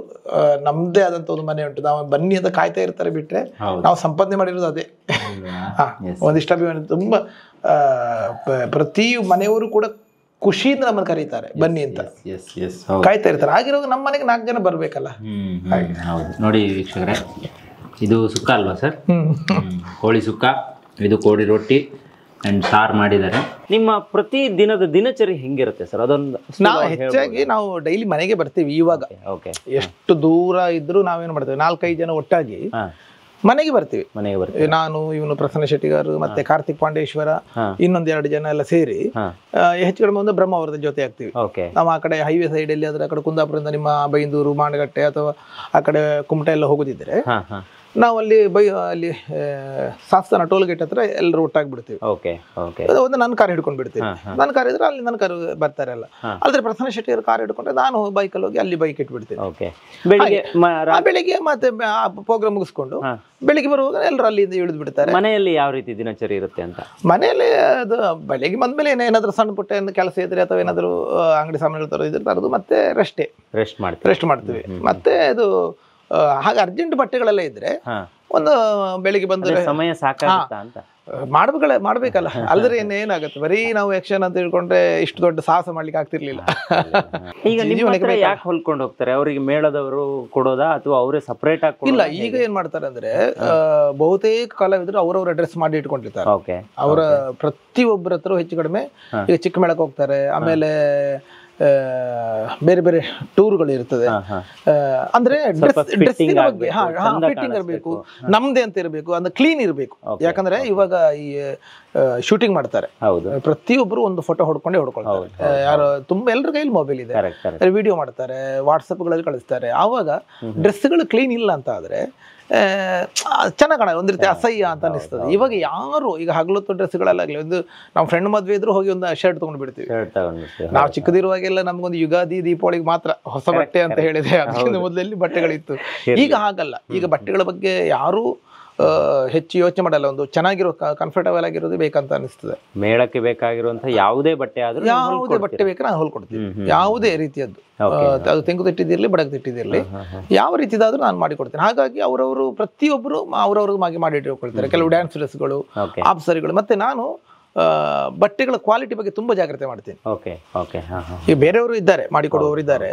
ನಮ್ದೇ ಆದಂತ ಒಂದು ಮನೆ ಉಂಟು ನಾವು ಬನ್ನಿ ಅಂತ ಕಾಯ್ತಾ ಇರ್ತಾರೆ ಬಿಟ್ಟರೆ ನಾವು ಸಂಪಾದನೆ ಮಾಡಿರೋದು ಅದೇ ಒಂದಿಷ್ಟು ಅಭಿಮಾನಿ ತುಂಬಾ ಪ್ರತಿ ಮನೆಯವರು ಕೂಡ ಖುಷಿಯಿಂದ ನಮ್ಮನ್ನು ಕರೀತಾರೆ ಬನ್ನಿ ಅಂತ ಕಾಯ್ತಾ ಇರ್ತಾರೆ ಆಗಿರೋ ನಮ್ಮ ಮನೆಗೆ ನಾಲ್ಕು ಜನ ಬರ್ಬೇಕಲ್ಲ ನೋಡಿ ವೀಕ್ಷಕರೇ ಇದು ಸುಕ್ಕ ಅಲ್ವಾ ಸರ್ ಕೋಳಿ ಸುಕ್ಕ ಇದು ಕೋಳಿ ರೊಟ್ಟಿ ಅಂಡ್ ಸಾರ್ ಮಾಡಿದ್ದಾರೆ ನಿಮ್ಮ ಪ್ರತಿ ದಿನದ ದಿನಚರಿ ಹೆಂಗಿರುತ್ತೆ ಸರ್ ಅದೊಂದು ನಾವು ಹೆಚ್ಚಾಗಿ ನಾವು ಡೈಲಿ ಮನೆಗೆ ಬರ್ತೀವಿ ಇವಾಗ ಓಕೆ ಎಷ್ಟು ದೂರ ಇದ್ರೂ ನಾವೇನು ಮಾಡ್ತೇವೆ ನಾಲ್ಕೈದು ಜನ ಒಟ್ಟಾಗಿ ಮನೆಗೆ ಬರ್ತೀವಿ ಮನೆಗೆ ಬರ್ತೀವಿ ನಾನು ಇವನು ಪ್ರಸನ್ನ ಶೆಟ್ಟಿಗಾರು ಮತ್ತೆ ಕಾರ್ತಿಕ್ ಪಾಂಡೇಶ್ವರ ಇನ್ನೊಂದ್ ಎರಡು ಜನ ಎಲ್ಲ ಸೇರಿ ಹೆಚ್ಚು ಕಡಿಮೆ ಒಂದು ಬ್ರಹ್ಮಾವರದ ಜೊತೆ ಆಗ್ತೀವಿ ನಾವು ಆ ಕಡೆ ಹೈವೇ ಸೈಡ್ ಅಲ್ಲಿ ಆದ್ರೆ ಆ ಕಡೆ ಕುಂದಾಪುರದಿಂದ ನಿಮ್ಮ ಬೈಂದೂರು ಮಾಣಗಟ್ಟೆ ಅಥವಾ ಆ ಕಡೆ ಕುಮಟ ಎಲ್ಲ ಹೋಗುದಿದ್ರೆ ನಾವು ಅಲ್ಲಿ ಬೈ ಅಲ್ಲಿ ಸಾಸ್ತಾನ ಟೋಲ್ ಗೇಟ್ ಹತ್ರ ಎಲ್ಲರೂ ಒಟ್ಟಾಗಿ ಬಿಡ್ತೀವಿ ಓಕೆ ಓಕೆ ಒಂದು ನನ್ನ ಕಾರ್ ಹಿಡ್ಕೊಂಡು ಬಿಡ್ತೀವಿ ನನ್ನ ಕಾರ್ ಇದ್ರೆ ಅಲ್ಲಿ ನನ್ನ ಕಾರ್ ಬರ್ತಾರೆ ಅಲ್ಲ ಆದ್ರೆ ಪ್ರಸನ್ನ ಶೆಟ್ಟಿ ಕಾರ್ ಹಿಡ್ಕೊಂಡ್ರೆ ನಾನು ಬೈಕಲ್ಲಿ ಹೋಗಿ ಅಲ್ಲಿ ಬೈಕ್ ಇಟ್ಬಿಡ್ತೀನಿ ಓಕೆ ಬೆಳಿಗ್ಗೆ ಬೆಳಿಗ್ಗೆ ಮತ್ತೆ ಪ್ರೋಗ್ರಾಮ್ ಮುಗಿಸ್ಕೊಂಡು ಬೆಳಿಗ್ಗೆ ಬರುವಾಗ ಎಲ್ಲರೂ ಅಲ್ಲಿಂದ ಇಳಿದು ಬಿಡ್ತಾರೆ ಮನೆಯಲ್ಲಿ ಯಾವ ರೀತಿ ದಿನಚರಿ ಇರುತ್ತೆ ಅಂತ ಮನೆಯಲ್ಲಿ ಅದು ಬೆಳಿಗ್ಗೆ ಬಂದ್ಮೇಲೆ ಏನಾದ್ರೂ ಸಣ್ಣ ಪುಟ್ಟ ಏನು ಕೆಲಸ ಇದ್ರೆ ಅಥವಾ ಏನಾದ್ರೂ ಅಂಗಡಿ ಸಾಮಾನು ತರೋದು ಇದ್ರೆ ತರೋದು ಮತ್ತೆ ರೆಸ್ಟೇ ರೆಸ್ಟ್ ಮಾಡ್ತೀವಿ ರೆಸ್ಟ್ ಮಾಡ್ತೀವಿ ಮತ್ತೆ ಅದು ಹಾಗೆ ಅರ್ಜೆಂಟ್ ಬಟ್ಟೆಗಳೆಲ್ಲ ಇದ್ರೆ ಒಂದು ಬೆಳಿಗ್ಗೆ ಬಂದ್ರೆ ಸಮಯ ಅಂತ ಮಾಡ್ಬೇಕಲ್ಲ ಮಾಡ್ಬೇಕಲ್ಲ ಅಲ್ಲದ್ರೆ ಏನಾಗುತ್ತೆ ಬರೀ ನಾವು ಯಕ್ಷನ್ ಅಂತ ತಿಳ್ಕೊಂಡ್ರೆ ಇಷ್ಟು ದೊಡ್ಡ ಸಾಹಸ ಮಾಡ್ಲಿಕ್ಕೆ ಆಗ್ತಿರ್ಲಿಲ್ಲ ಈಗ ಯಾಕೆ ಹೊಲ್ಕೊಂಡು ಹೋಗ್ತಾರೆ ಅವರಿಗೆ ಮೇಳದವರು ಕೊಡೋದಾ ಅಥವಾ ಅವರೇ ಸಪರೇಟ್ ಆಗಿ ಇಲ್ಲ ಈಗ ಏನ್ ಮಾಡ್ತಾರೆ ಅಂದ್ರೆ ಬಹುತೇಕ ಕಾಲವಿದ್ರು ಅವ್ರವ್ರ ಅಡ್ರೆಸ್ ಮಾಡಿ ಇಟ್ಕೊಂಡಿರ್ತಾರೆ ಅವರ ಪ್ರತಿಯೊಬ್ಬರ ಹತ್ರ ಹೆಚ್ಚು ಕಡಿಮೆ ಈಗ ಚಿಕ್ಕ ಮೇಳಕ್ಕೆ ಹೋಗ್ತಾರೆ ಆಮೇಲೆ ಬೇರೆ ಬೇರೆ ಟೂರ್ಗಳು ಇರ್ತದೆ ಅಂದ್ರೆ ಫಿಟ್ಟಿಂಗ್ ಇರಬೇಕು ನಮ್ದೆ ಅಂತ ಇರಬೇಕು ಅಂದ್ರೆ ಕ್ಲೀನ್ ಇರಬೇಕು ಯಾಕಂದ್ರೆ ಇವಾಗ ಈ ಶೂಟಿಂಗ್ ಮಾಡ್ತಾರೆ ಪ್ರತಿಯೊಬ್ಬರು ಒಂದು ಫೋಟೋ ಹೊಡ್ಕೊಂಡೇ ಹೊಡ್ಕೊಳ್ತಾರೆ ಯಾರು ತುಂಬಾ ಎಲ್ಲರ ಕೈಯಲ್ಲಿ ಮೊಬೈಲ್ ಇದೆ ವಿಡಿಯೋ ಮಾಡ್ತಾರೆ ವಾಟ್ಸಪ್ಗಳಲ್ಲಿ ಕಳಿಸ್ತಾರೆ ಆವಾಗ ಡ್ರೆಸ್ಗಳು ಕ್ಲೀನ್ ಇಲ್ಲ ಅಂತ ಆದ್ರೆ ಚೆನ್ನಾಗಿ ಕಾಣ ಒಂದು ರೀತಿ ಅಸಹ್ಯ ಅಂತ ಅನಿಸ್ತದೆ ಇವಾಗ ಯಾರು ಈಗ ಹಗಲೊತ್ತು ಡ್ರೆಸ್ಗಳಲ್ಲಾಗಲಿ ಒಂದು ನಮ್ಮ ಫ್ರೆಂಡ್ ಮದ್ವೆ ಇದ್ರೂ ಹೋಗಿ ಒಂದು ಶರ್ಟ್ ತೊಗೊಂಡು ಬಿಡ್ತೀವಿ ನಾವು ಚಿಕ್ಕದಿರುವಾಗೆಲ್ಲ ನಮ್ಗೊಂದು ಯುಗಾದಿ ದೀಪಾವಳಿಗೆ ಮಾತ್ರ ಹೊಸ ಬಟ್ಟೆ ಅಂತ ಹೇಳಿದೆ ಅದಕ್ಕಿಂತ ಮೊದಲಲ್ಲಿ ಬಟ್ಟೆಗಳಿತ್ತು ಈಗ ಹಾಗಲ್ಲ ಈಗ ಬಟ್ಟೆಗಳ ಬಗ್ಗೆ ಯಾರು ಹೆಚ್ಚು ಯೋಚನೆ ಮಾಡಲ್ಲ ಒಂದು ಚೆನ್ನಾಗಿರೋ ಕಂಫರ್ಟಬಲ್ ಆಗಿರೋದು ಬೇಕಂತ ಅನಿಸ್ತದೆ ಮೇಳಕ್ಕೆ ಬೇಕಾಗಿರುವಂತಹ ಯಾವುದೇ ಬಟ್ಟೆ ಆದ್ರೂ ಯಾವುದೇ ಬಟ್ಟೆ ಬೇಕು ನಾನು ಹೊಲ್ಕೊಡ್ತೀನಿ ಯಾವುದೇ ರೀತಿಯದ್ದು ಅದು ತೆಂಗು ತಿಟ್ಟಿದಿರಲಿ ಬಡಗ ತಿಟ್ಟಿದಿರಲಿ ಯಾವ ರೀತಿದಾದ್ರೂ ನಾನು ಮಾಡಿಕೊಡ್ತೇನೆ ಹಾಗಾಗಿ ಅವರವರು ಪ್ರತಿಯೊಬ್ಬರು ಅವ್ರವ್ರಿಗೆ ಮಾಡಿಟ್ಟು ಮಾಡಿ ಕೆಲವು ಡ್ಯಾನ್ಸ್ ಡ್ರೆಸ್ಗಳು ಆಪ್ಸರಿಗಳು ಮತ್ತೆ ನಾನು ಬಟ್ಟೆಗಳ ಕ್ವಾಲಿಟಿ ಬಗ್ಗೆ ತುಂಬಾ ಜಾಗ್ರತೆ ಮಾಡ್ತೀನಿ ಈ ಬೇರೆಯವರು ಇದ್ದಾರೆ ಮಾಡಿಕೊಡುವವರು ಇದ್ದಾರೆ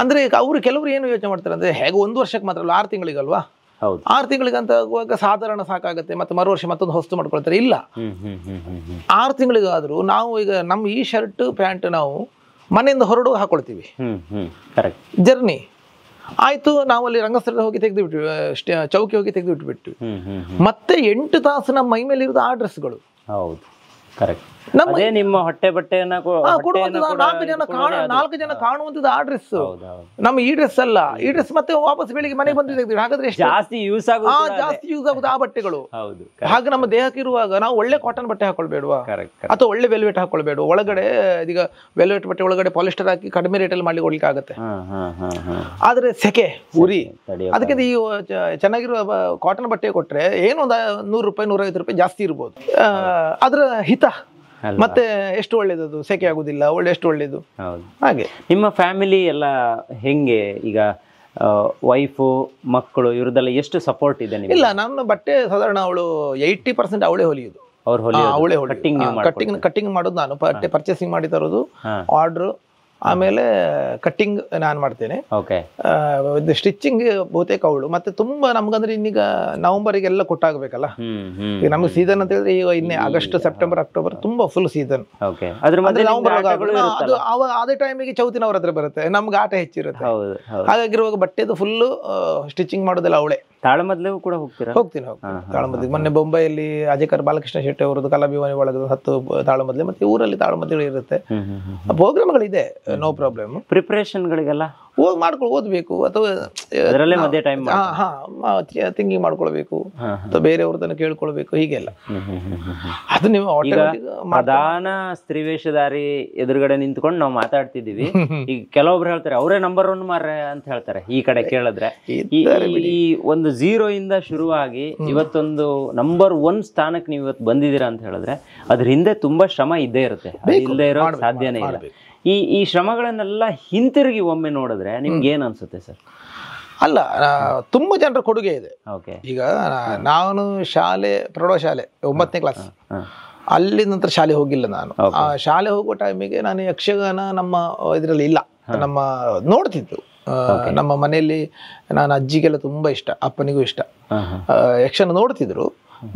ಅಂದ್ರೆ ಅವರು ಕೆಲವರು ಏನು ಯೋಚನೆ ಮಾಡ್ತಾರೆ ಅಂದ್ರೆ ಹೇಗೆ ಒಂದು ವರ್ಷಕ್ಕೆ ಮಾತ್ರ ಆರು ತಿಂಗಳಿಗಲ್ವಾ ಹೌದು ಆರು ತಿಂಗಳಿಗಂತ ಆಗುವಾಗ ಸಾಧಾರಣ ಸಾಕಾಗುತ್ತೆ ಮತ್ತೆ ಮರು ವರ್ಷ ಮತ್ತೊಂದು ಹೊಸ್ತು ಮಾಡ್ಕೊಳ್ತಾರೆ ಇಲ್ಲ ಆರು ತಿಂಗಳಿಗಾದರೂ ನಾವು ಈಗ ನಮ್ಮ ಈ ಶರ್ಟ್ ಪ್ಯಾಂಟ್ ನಾವು ಮನೆಯಿಂದ ಹೊರಡು ಹಾಕೊಳ್ತೀವಿ ಜರ್ನಿ ಆಯಿತು ನಾವು ಅಲ್ಲಿ ರಂಗಸ್ಥಳ ಹೋಗಿ ತೆಗೆದು ಬಿಟ್ವಿ ಚೌಕಿ ಹೋಗಿ ತೆಗೆದು ಬಿಟ್ಬಿಟ್ವಿ ಮತ್ತೆ ಎಂಟು ತಾಸು ನಮ್ಮ ಮೈ ಮೇಲೆ ಇರೋದು ಆ ಡ್ರೆಸ್ಗಳು ಹೌದು ಕರೆಕ್ಟ್ ಅದೇ ನಿಮ್ಮ ಹೊಟ್ಟೆ ಬಟ್ಟೆಯನ್ನ ನಾಲ್ಕು ಜನ ಕಾಣುವಂತದ್ದು ಆ ಡ್ರೆಸ್ ನಮ್ಮ ಈ ಡ್ರೆಸ್ ಅಲ್ಲ ಈ ಡ್ರೆಸ್ ಮತ್ತೆ ವಾಪಸ್ ಬೆಳಿಗ್ಗೆ ಮನೆಗೆ ಬಂದು ತೆಗೆದಿರಿ ಹಾಗಾದ್ರೆ ಜಾಸ್ತಿ ಯೂಸ್ ಆಗುದು ಜಾಸ್ತಿ ಯೂಸ್ ಆಗುತ್ತೆ ಆ ಬಟ್ಟೆಗಳು ಹೌದು ಹಾಗೆ ನಮ್ಮ ದೇಹಕ್ಕೆ ಇರುವಾಗ ನಾವು ಒಳ್ಳೆ ಕಾಟನ್ ಬಟ್ಟೆ ಹಾಕೊಳ್ಬೇಡುವ ಅಥವಾ ಒಳ್ಳೆ ವೆಲ್ವೆಟ್ ಹಾಕೊಳ್ಬೇಡ ಒಳಗಡೆ ಈಗ ವೆಲ್ವೆಟ್ ಬಟ್ಟೆ ಒಳಗಡೆ ಪಾಲಿಸ್ಟರ್ ಹಾಕಿ ಕಡಿಮೆ ರೇಟಲ್ಲಿ ಮಾಡ್ಲಿಕ್ಕೆ ಹೋಗ್ಲಿಕ್ಕೆ ಆಗುತ್ತೆ ಆದ್ರೆ ಸೆಕೆ ಉರಿ ಅದಕ್ಕೆ ಈ ಚೆನ್ನಾಗಿರುವ ಕಾಟನ್ ಬಟ್ಟೆ ಕೊಟ್ರೆ ಏನೊಂದು ನೂರು ರೂಪಾಯಿ ನೂರೈವತ್ತು ರೂಪಾಯಿ ಜಾಸ್ತಿ ಇರ್ಬೋದು ಅದರ ಹಿತ ಮತ್ತೆ ಎಷ್ಟು ಒಳ್ಳೇದದು ಸೆಕೆ ಆಗುದಿಲ್ಲ ಒಳ್ಳೆ ಎಷ್ಟು ಒಳ್ಳೇದು ಹಾಗೆ ನಿಮ್ಮ ಫ್ಯಾಮಿಲಿ ಎಲ್ಲ ಹೆಂಗೆ ಈಗ ವೈಫು ಮಕ್ಕಳು ಇವ್ರದ್ದೆಲ್ಲ ಎಷ್ಟು ಸಪೋರ್ಟ್ ಇದೆ ಇಲ್ಲ ನನ್ನ ಬಟ್ಟೆ ಸಾಧಾರಣ ಅವಳು ಏಯ್ಟಿ ಪರ್ಸೆಂಟ್ ಅವಳೇ ಹೊಲಿಯೋದು ಅವಳೇ ಕಟ್ಟಿಂಗ್ ಕಟ್ಟಿಂಗ್ ಮಾಡೋದು ನಾನು ಬಟ್ಟೆ ಪರ್ಚೇಸಿಂಗ್ ಮಾಡಿ ತರೋದು ಆರ್ಡ್ರ್ ಆಮೇಲೆ ಕಟ್ಟಿಂಗ್ ನಾನು ಮಾಡ್ತೇನೆ ಸ್ಟಿಚಿಂಗ್ ಬಹುತೇಕ ಅವಳು ಮತ್ತೆ ತುಂಬಾ ನಮ್ಗಂದ್ರೆ ಇನ್ನೀಗ ನವೆಂಬರ್ಗೆ ಎಲ್ಲ ಕೊಟ್ಟಾಗಬೇಕಲ್ಲ ಈಗ ನಮ್ಗೆ ಸೀಸನ್ ಅಂತ ಹೇಳಿದ್ರೆ ಈಗ ಇನ್ನೇ ಆಗಸ್ಟ್ ಸೆಪ್ಟೆಂಬರ್ ಅಕ್ಟೋಬರ್ ತುಂಬಾ ಫುಲ್ ಸೀಸನ್ ಅದು ಅದೇ ಟೈಮಿಗೆ ಚೌತಿನವ್ರ ಹತ್ರ ಬರುತ್ತೆ ನಮ್ಗೆ ಆಟ ಹೆಚ್ಚಿರುತ್ತೆ ಹಾಗಾಗಿರುವಾಗ ಬಟ್ಟೆದು ಫುಲ್ ಸ್ಟಿಚಿಂಗ್ ಮಾಡೋದಿಲ್ಲ ಅವಳೆ ತಾಳಮದ್ಲೆಗೂ ಕೂಡ ಹೋಗ್ತೀರಾ ಹೋಗ್ತೀನಿ ಹೋಗ್ತೀನಿ ಮೊನ್ನೆ ಬೊಂಬೈಯಲ್ಲಿ ಅಜಯಕರ್ ಬಾಲಕೃಷ್ಣ ಶೆಟ್ಟಿ ಅವರದ್ದು ಕಲಾಭಿಮಾನಿ ಒಳಗ ಹತ್ತು ಮದ್ಲೆ ಮತ್ತೆ ಊರಲ್ಲಿ ತಾಳಮದ್ಲೆಗಳು ಇರುತ್ತೆ ಪ್ರೋಗ್ರಾಮ್ಗಳಿದೆ ನೋ ಪ್ರಾಬ್ಲಮ್ ಗಳಿಗೆಲ್ಲ ಹೋಗಿ ಮಾಡ್ಕೊಂಡು ಓದಬೇಕು ಅಥವಾ ಅದರಲ್ಲೇ ಟೈಮ್ ಥಿಂಕಿಂಗ್ ಮಾಡ್ಕೊಳ್ಬೇಕು ಅಥವಾ ಬೇರೆಯವ್ರದನ್ನು ಕೇಳ್ಕೊಳ್ಬೇಕು ಹೀಗೆಲ್ಲ ಅದು ನೀವು ಪ್ರಧಾನ ಸ್ತ್ರೀವೇಷಧಾರಿ ಎದುರುಗಡೆ ನಿಂತ್ಕೊಂಡು ನಾವು ಮಾತಾಡ್ತಿದ್ದೀವಿ ಈಗ ಕೆಲವೊಬ್ರು ಹೇಳ್ತಾರೆ ಅವರೇ ನಂಬರ್ ಒನ್ ಮಾರ್ರೆ ಅಂತ ಹೇಳ್ತಾರೆ ಈ ಕಡೆ ಕೇಳಿದ್ರೆ ಈ ಒಂದು ಝೀರೋ ಇಂದ ಶುರುವಾಗಿ ಇವತ್ತೊಂದು ನಂಬರ್ ಒನ್ ಸ್ಥಾನಕ್ಕೆ ನೀವು ಇವತ್ತು ಬಂದಿದ್ದೀರಾ ಅಂತ ಹೇಳಿದ್ರೆ ಅದ್ರ ಹಿಂದೆ ತುಂಬಾ ಶ್ರಮ ಇದ್ದೇ ಇರುತ್ತೆ ಇಲ್ಲದೆ ಇರೋ ಸಾಧ್ಯನೇ ಇಲ್ಲ ಈ ಈ ಶ್ರಮಗಳನ್ನೆಲ್ಲ ಹಿಂತಿರುಗಿ ಒಮ್ಮೆ ನೋಡಿದ್ರೆ ನಿಮ್ಗೆ ಏನ್ ಅನ್ಸುತ್ತೆ ಸರ್ ಅಲ್ಲ ತುಂಬಾ ಜನರ ಕೊಡುಗೆ ಇದೆ ಈಗ ನಾನು ಶಾಲೆ ಪ್ರೌಢಶಾಲೆ ಒಂಬತ್ತನೇ ಕ್ಲಾಸ್ ಅಲ್ಲಿ ನಂತರ ಶಾಲೆ ಹೋಗಿಲ್ಲ ನಾನು ಶಾಲೆ ಹೋಗೋ ಟೈಮಿಗೆ ನಾನು ಯಕ್ಷಗಾನ ನಮ್ಮ ಇದರಲ್ಲಿ ಇಲ್ಲ ನಮ್ಮ ನೋಡ್ತಿದ್ದು ನಮ್ಮ ಮನೆಯಲ್ಲಿ ನಾನು ಅಜ್ಜಿಗೆಲ್ಲ ತುಂಬಾ ಇಷ್ಟ ಅಪ್ಪನಿಗೂ ಇಷ್ಟ ಯಕ್ಷನ ನೋಡ್ತಿದ್ರು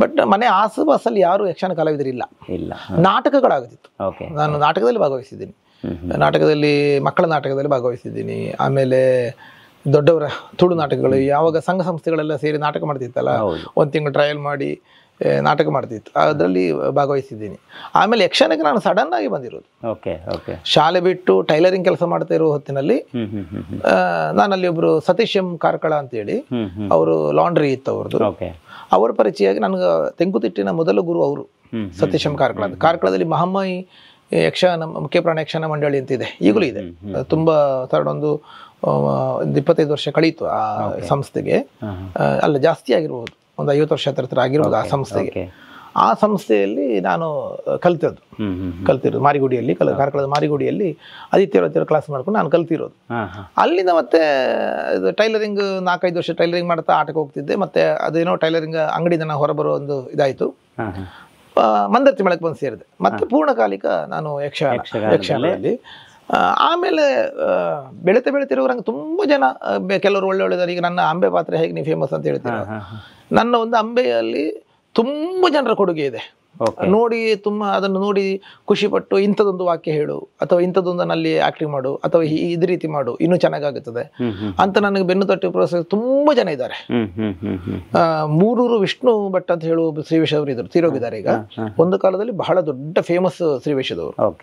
ಬಟ್ ಮನೆ ಆಸುಪಾಸಲ್ಲಿ ಯಾರು ಯಕ್ಷನ ಕಲಾವಿದರಿಲ್ಲ ಇಲ್ಲ ನಾಟಕಗಳಾಗುತ್ತಿತ್ತು ನಾನು ನಾಟಕದಲ್ಲಿ ಭಾಗವಹಿಸಿದ್ದೀನಿ ನಾಟಕದಲ್ಲಿ ಮಕ್ಕಳ ನಾಟಕದಲ್ಲಿ ಭಾಗವಹಿಸಿದ್ದೀನಿ ಆಮೇಲೆ ದೊಡ್ಡವರ ತುಳು ನಾಟಕಗಳು ಯಾವಾಗ ಸಂಘ ಸಂಸ್ಥೆಗಳೆಲ್ಲ ಸೇರಿ ನಾಟಕ ಮಾಡ್ತಿತ್ತಲ್ಲ ಒಂದು ತಿಂಗಳು ಟ್ರಯಲ್ ಮಾಡಿ ನಾಟಕ ಮಾಡ್ತಿತ್ತು ಅದರಲ್ಲಿ ಭಾಗವಹಿಸಿದ್ದೀನಿ ಆಮೇಲೆ ಯಕ್ಷಣಕ್ಕೆ ನಾನು ಸಡನ್ ಆಗಿ ಬಂದಿರೋದು ಓಕೆ ಓಕೆ ಶಾಲೆ ಬಿಟ್ಟು ಟೈಲರಿಂಗ್ ಕೆಲಸ ಮಾಡ್ತಾ ಇರೋ ಹೊತ್ತಿನಲ್ಲಿ ಅಲ್ಲಿ ಒಬ್ರು ಸತೀಶ್ ಎಂ ಕಾರ್ಕಳ ಅಂತೇಳಿ ಅವರು ಲಾಂಡ್ರಿ ಇತ್ತು ಅವ್ರದ್ದು ಅವರ ಪರಿಚಯ ನನಗೆ ತೆಂಕುತಿಟ್ಟಿನ ಮೊದಲ ಗುರು ಅವರು ಸತೀಶ್ ಎಂ ಕಾರ್ಕಳ ಕಾರ್ಕಳದಲ್ಲಿ ಮಹಮ್ಮಾಯಿ ಯಕ್ಷಗಾನ ಮುಖ್ಯ ಪ್ರಾಣ ಯಕ್ಷನ ಮಂಡಳಿ ಇದೆ ಈಗಲೂ ಇದೆ ತುಂಬ ಒಂದು ಇಪ್ಪತ್ತೈದು ವರ್ಷ ಕಳೀತು ಆ ಸಂಸ್ಥೆಗೆ ಅಲ್ಲ ಜಾಸ್ತಿ ಆಗಿರ್ಬೋದು ಒಂದು ಐವತ್ತು ವರ್ಷ ಹತ್ರ ಆಗಿರ್ಬೋದು ಆ ಸಂಸ್ಥೆಗೆ ಆ ಸಂಸ್ಥೆಯಲ್ಲಿ ನಾನು ಕಲ್ತಿರೋದು ಕಲ್ತಿರೋದು ಮಾರಿಗುಡಿಯಲ್ಲಿ ಕಲ ಕಾರ್ಕಳದ ಮಾರಿಗುಡಿಯಲ್ಲಿ ಆದಿತ್ಯ ಕ್ಲಾಸ್ ಮಾಡ್ಕೊಂಡು ನಾನು ಕಲ್ತಿರೋದು ಅಲ್ಲಿಂದ ಮತ್ತೆ ಟೈಲರಿಂಗ್ ನಾಲ್ಕೈದು ವರ್ಷ ಟೈಲರಿಂಗ್ ಮಾಡ್ತಾ ಆಟಕ್ಕೆ ಹೋಗ್ತಿದ್ದೆ ಮತ್ತೆ ಅದೇನೋ ಟೈಲರಿಂಗ್ ಅಂಗಡಿಯಿಂದ ನಾನು ಹೊರಬರೋ ಒಂದು ಇದಾಯಿತು ಮಂದರ್ತಿ ಮೇಳಕ್ಕೆ ಬಂದು ಸೇರಿದೆ ಮತ್ತೆ ಪೂರ್ಣಕಾಲಿಕ ನಾನು ಯಕ್ಷ ಯಕ್ಷಗಾನದಲ್ಲಿ ಆಮೇಲೆ ಬೆಳೆತ ಬೆಳೆತಿರೋರಂಗೆ ತುಂಬ ಜನ ಕೆಲವರು ಒಳ್ಳೆ ಒಳ್ಳೆದಾರ ಈಗ ನನ್ನ ಅಂಬೆ ಪಾತ್ರೆ ಹೇಗೆ ನೀವು ಫೇಮಸ್ ಅಂತ ಹೇಳ್ತೀರ ನನ್ನ ಒಂದು ಅಂಬೆಯಲ್ಲಿ ತುಂಬ ಜನರ ಕೊಡುಗೆ ಇದೆ ನೋಡಿ ತುಂಬ ಅದನ್ನು ನೋಡಿ ಖುಷಿ ಪಟ್ಟು ಇಂಥದ್ದೊಂದು ವಾಕ್ಯ ಹೇಳು ಅಥವಾ ನಲ್ಲಿ ಆಕ್ಟಿಂಗ್ ಮಾಡು ಅಥವಾ ಇದ ರೀತಿ ಮಾಡು ಇನ್ನೂ ಚೆನ್ನಾಗಾಗುತ್ತದೆ ಅಂತ ನನಗೆ ಬೆನ್ನು ತಟ್ಟಿ ಪ್ರೋತ್ಸಾಹ ತುಂಬ ಜನ ಇದ್ದಾರೆ ಮೂರೂರು ವಿಷ್ಣು ಭಟ್ ಅಂತ ಹೇಳುವ ಶ್ರೀವೇಶವರು ಅವರು ಇದ್ರು ತೀರೋಗಿದ್ದಾರೆ ಈಗ ಒಂದು ಕಾಲದಲ್ಲಿ ಬಹಳ ದೊಡ್ಡ ಫೇಮಸ್ ಶ್ರೀವೇಶದವರು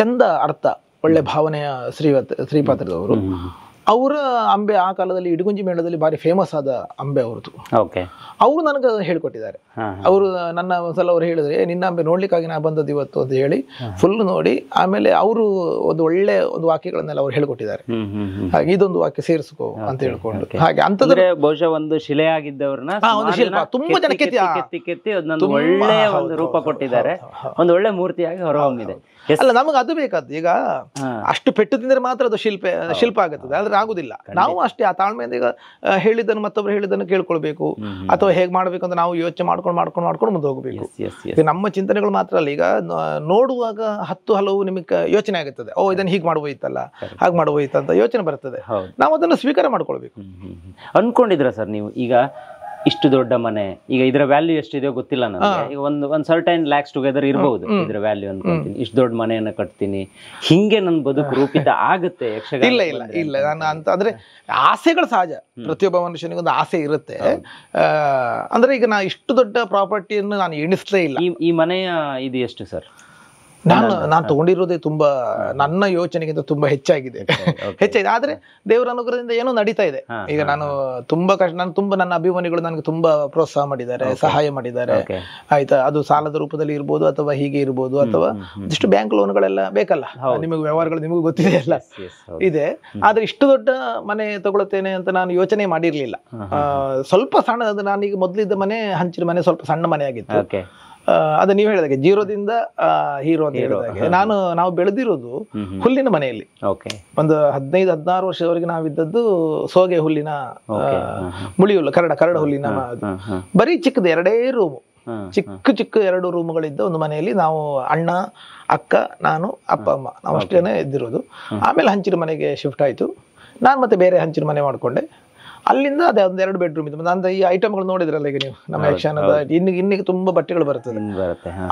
ಚಂದ ಅರ್ಥ ಒಳ್ಳೆ ಭಾವನೆಯ ಶ್ರೀ ಶ್ರೀಪಾತ್ರದವರು ಅವರ ಅಂಬೆ ಆ ಕಾಲದಲ್ಲಿ ಇಡಗುಂಜಿ ಮೇಳದಲ್ಲಿ ಭಾರಿ ಫೇಮಸ್ ಆದ ಅಂಬೆ ಅವ್ರದ್ದು ಅವರು ನನಗೆ ಹೇಳಿಕೊಟ್ಟಿದ್ದಾರೆ ಅವರು ನನ್ನ ಸಲ ಅವ್ರು ಹೇಳಿದ್ರೆ ನಿನ್ನ ಅಂಬೆ ನೋಡ್ಲಿಕ್ಕಾಗಿ ನಾ ಬಂದದ್ದು ಇವತ್ತು ಅಂತ ಹೇಳಿ ಫುಲ್ ನೋಡಿ ಆಮೇಲೆ ಅವರು ಒಂದು ಒಳ್ಳೆ ಒಂದು ವಾಕ್ಯಗಳನ್ನೆಲ್ಲ ಅವ್ರು ಹೇಳಿಕೊಟ್ಟಿದ್ದಾರೆ ಹಾಗೆ ಇದೊಂದು ವಾಕ್ಯ ಸೇರಿಸ್ಕೋ ಅಂತ ಹೇಳ್ಕೊಂಡು ಹಾಗೆ ಅಂತಂದ್ರೆ ಬಹುಶಃ ಒಂದು ಶಿಲೆಯಾಗಿದ್ದವ್ರನ್ನ ಒಂದು ಶಿಲ್ಪ ತುಂಬಾ ಜನ ಕೆತ್ತಿ ಕೆತ್ತಿ ಒಳ್ಳೆಯ ಒಂದು ರೂಪ ಕೊಟ್ಟಿದ್ದಾರೆ ಒಂದು ಒಳ್ಳೆ ಮೂರ್ತಿಯಾಗಿ ಹೊರಹೊಮ್ಮಿದೆ ಅಲ್ಲ ನಮಗೆ ಅದು ಬೇಕಾದ್ ಈಗ ಅಷ್ಟು ಪೆಟ್ಟು ತಿಂದ್ರೆ ಮಾತ್ರ ಅದು ಶಿಲ್ಪ ಶಿಲ್ಪ ಆಗುತ್ತದೆ ಆದ್ರೆ ಆಗುದಿಲ್ಲ ನಾವು ಅಷ್ಟೇ ಆ ತಾಳ್ಮೆಯಿಂದ ಈಗ ಹೇಳಿದ್ದನ್ನು ಮತ್ತೊಬ್ರು ಹೇಳಿದ್ದನ್ನು ಕೇಳ್ಕೊಳ್ಬೇಕು ಅಥವಾ ಹೇಗೆ ಮಾಡ್ಬೇಕು ಅಂತ ನಾವು ಯೋಚನೆ ಮಾಡ್ಕೊಂಡು ಮಾಡ್ಕೊಂಡು ಮಾಡ್ಕೊಂಡು ಮುಂದೆ ಹೋಗಬೇಕು ನಮ್ಮ ಚಿಂತನೆಗಳು ಮಾತ್ರ ಅಲ್ಲ ಈಗ ನೋಡುವಾಗ ಹತ್ತು ಹಲವು ನಿಮಗೆ ಯೋಚನೆ ಆಗುತ್ತದೆ ಓ ಇದನ್ನು ಹೀಗೆ ಮಾಡಬೋಯ್ತಲ್ಲ ಹಾಗೆ ಅಂತ ಯೋಚನೆ ಬರ್ತದೆ ನಾವು ಅದನ್ನು ಸ್ವೀಕಾರ ಮಾಡ್ಕೊಳ್ಬೇಕು ಅನ್ಕೊಂಡಿದ್ರ ಸರ್ ನೀವು ಈಗ ಇಷ್ಟು ದೊಡ್ಡ ಮನೆ ಈಗ ಇದರ ವ್ಯಾಲ್ಯೂ ಎಷ್ಟಿದೆಯೋ ಗೊತ್ತಿಲ್ಲ ನನಗೆ ಈಗ ಒಂದು ಒಂದು ಸರ್ಟೈನ್ ಲ್ಯಾಕ್ಸ್ ಟುಗೆದರ್ ಇರಬಹುದು ಇದರ ವ್ಯಾಲ್ಯೂ ಅನ್ಕೊಂತೀನಿ ಇಷ್ಟು ದೊಡ್ಡ ಮನೆಯನ್ನ ಕಟ್ತೀನಿ ಹಿಂಗೆ ನನ್ನ ಬದುಕು ರೂಪಿತ ಆಗುತ್ತೆ ಯಕ್ಷಗಾನ ಇಲ್ಲ ಇಲ್ಲ ಇಲ್ಲ ನಾನು ಅಂತ ಅಂದ್ರೆ ಆಸೆಗಳು ಸಹಜ ಪ್ರತಿಯೊಬ್ಬ ಮನುಷ್ಯನಿಗೆ ಒಂದು ಆಸೆ ಇರುತ್ತೆ ಅಂದ್ರೆ ಈಗ ನಾ ಇಷ್ಟು ದೊಡ್ಡ ಪ್ರಾಪರ್ಟಿಯನ್ನು ನಾನು ಎಣಿಸ್ಲೇ ಇಲ್ಲ ಈ ಮನೆಯ ಇದು ಎಷ್ಟು ಸರ್ ನಾನು ನಾನು ತಗೊಂಡಿರೋದೇ ತುಂಬಾ ನನ್ನ ಯೋಚನೆಗಿಂತ ತುಂಬಾ ಹೆಚ್ಚಾಗಿದೆ ಹೆಚ್ಚಾಗಿದೆ ಆದ್ರೆ ದೇವರ ಅನುಗ್ರಹದಿಂದ ಏನೋ ನಡೀತಾ ಇದೆ ಈಗ ನಾನು ತುಂಬಾ ಕಷ್ಟ ನಾನು ತುಂಬಾ ನನ್ನ ಅಭಿಮಾನಿಗಳು ನನಗೆ ತುಂಬಾ ಪ್ರೋತ್ಸಾಹ ಮಾಡಿದ್ದಾರೆ ಸಹಾಯ ಮಾಡಿದ್ದಾರೆ ಆಯ್ತಾ ಅದು ಸಾಲದ ರೂಪದಲ್ಲಿ ಇರ್ಬೋದು ಅಥವಾ ಹೀಗೆ ಇರ್ಬೋದು ಅಥವಾ ಇಷ್ಟು ಬ್ಯಾಂಕ್ ಲೋನ್ಗಳೆಲ್ಲ ಬೇಕಲ್ಲ ನಿಮಗೆ ವ್ಯವಹಾರಗಳು ನಿಮಗೂ ಗೊತ್ತಿದೆ ಅಲ್ಲ ಇದೆ ಆದ್ರೆ ಇಷ್ಟು ದೊಡ್ಡ ಮನೆ ತಗೊಳ್ತೇನೆ ಅಂತ ನಾನು ಯೋಚನೆ ಮಾಡಿರ್ಲಿಲ್ಲ ಸ್ವಲ್ಪ ಸಣ್ಣ ನಾನೀಗ ಮೊದಲಿದ್ದ ಮನೆ ಹಂಚಿನ ಮನೆ ಸ್ವಲ್ಪ ಸಣ್ಣ ಮನೆ ಆಗಿತ್ತು ಅದು ನೀವು ಹೇಳಿದಾಗೆ ಜೀರೋದಿಂದ ಹೀರೋ ಅಂತ ಹೇಳಿದಾಗೆ ನಾನು ನಾವು ಬೆಳೆದಿರೋದು ಹುಲ್ಲಿನ ಮನೆಯಲ್ಲಿ ಒಂದು ಹದಿನೈದು ಹದಿನಾರು ವರ್ಷದವರೆಗೆ ನಾವಿದ್ದದ್ದು ಸೋಗೆ ಹುಲ್ಲಿನ ಮುಳಿ ಹುಲ್ಲು ಕರಡ ಕರಡ ಹುಲ್ಲಿನ ಬರೀ ಚಿಕ್ಕದು ಎರಡೇ ರೂಮು ಚಿಕ್ಕ ಚಿಕ್ಕ ಎರಡು ರೂಮ್ಗಳಿದ್ದ ಒಂದು ಮನೆಯಲ್ಲಿ ನಾವು ಅಣ್ಣ ಅಕ್ಕ ನಾನು ಅಪ್ಪ ಅಮ್ಮ ನಾವು ಅಷ್ಟೇನೆ ಇದ್ದಿರೋದು ಆಮೇಲೆ ಹಂಚಿನ ಮನೆಗೆ ಶಿಫ್ಟ್ ಆಯಿತು ನಾನು ಮತ್ತೆ ಬೇರೆ ಹಂಚಿನ ಮನೆ ಮಾಡ್ಕೊಂಡೆ ಅಲ್ಲಿಂದ ಅದೇ ಒಂದು ಎರಡು ಬೆಡ್ರೂಮ್ ಇದೆ ಈ ಐಟಮ್ಗಳು ನೋಡಿದ್ರಲ್ಲ ಈಗ ನೀವು ನಮ್ಮ ಯಕ್ಷಾನದ ಇನ್ನು ಇನ್ನಿಗೆ ತುಂಬಾ ಬಟ್ಟೆಗಳು ಬರ್ತದೆ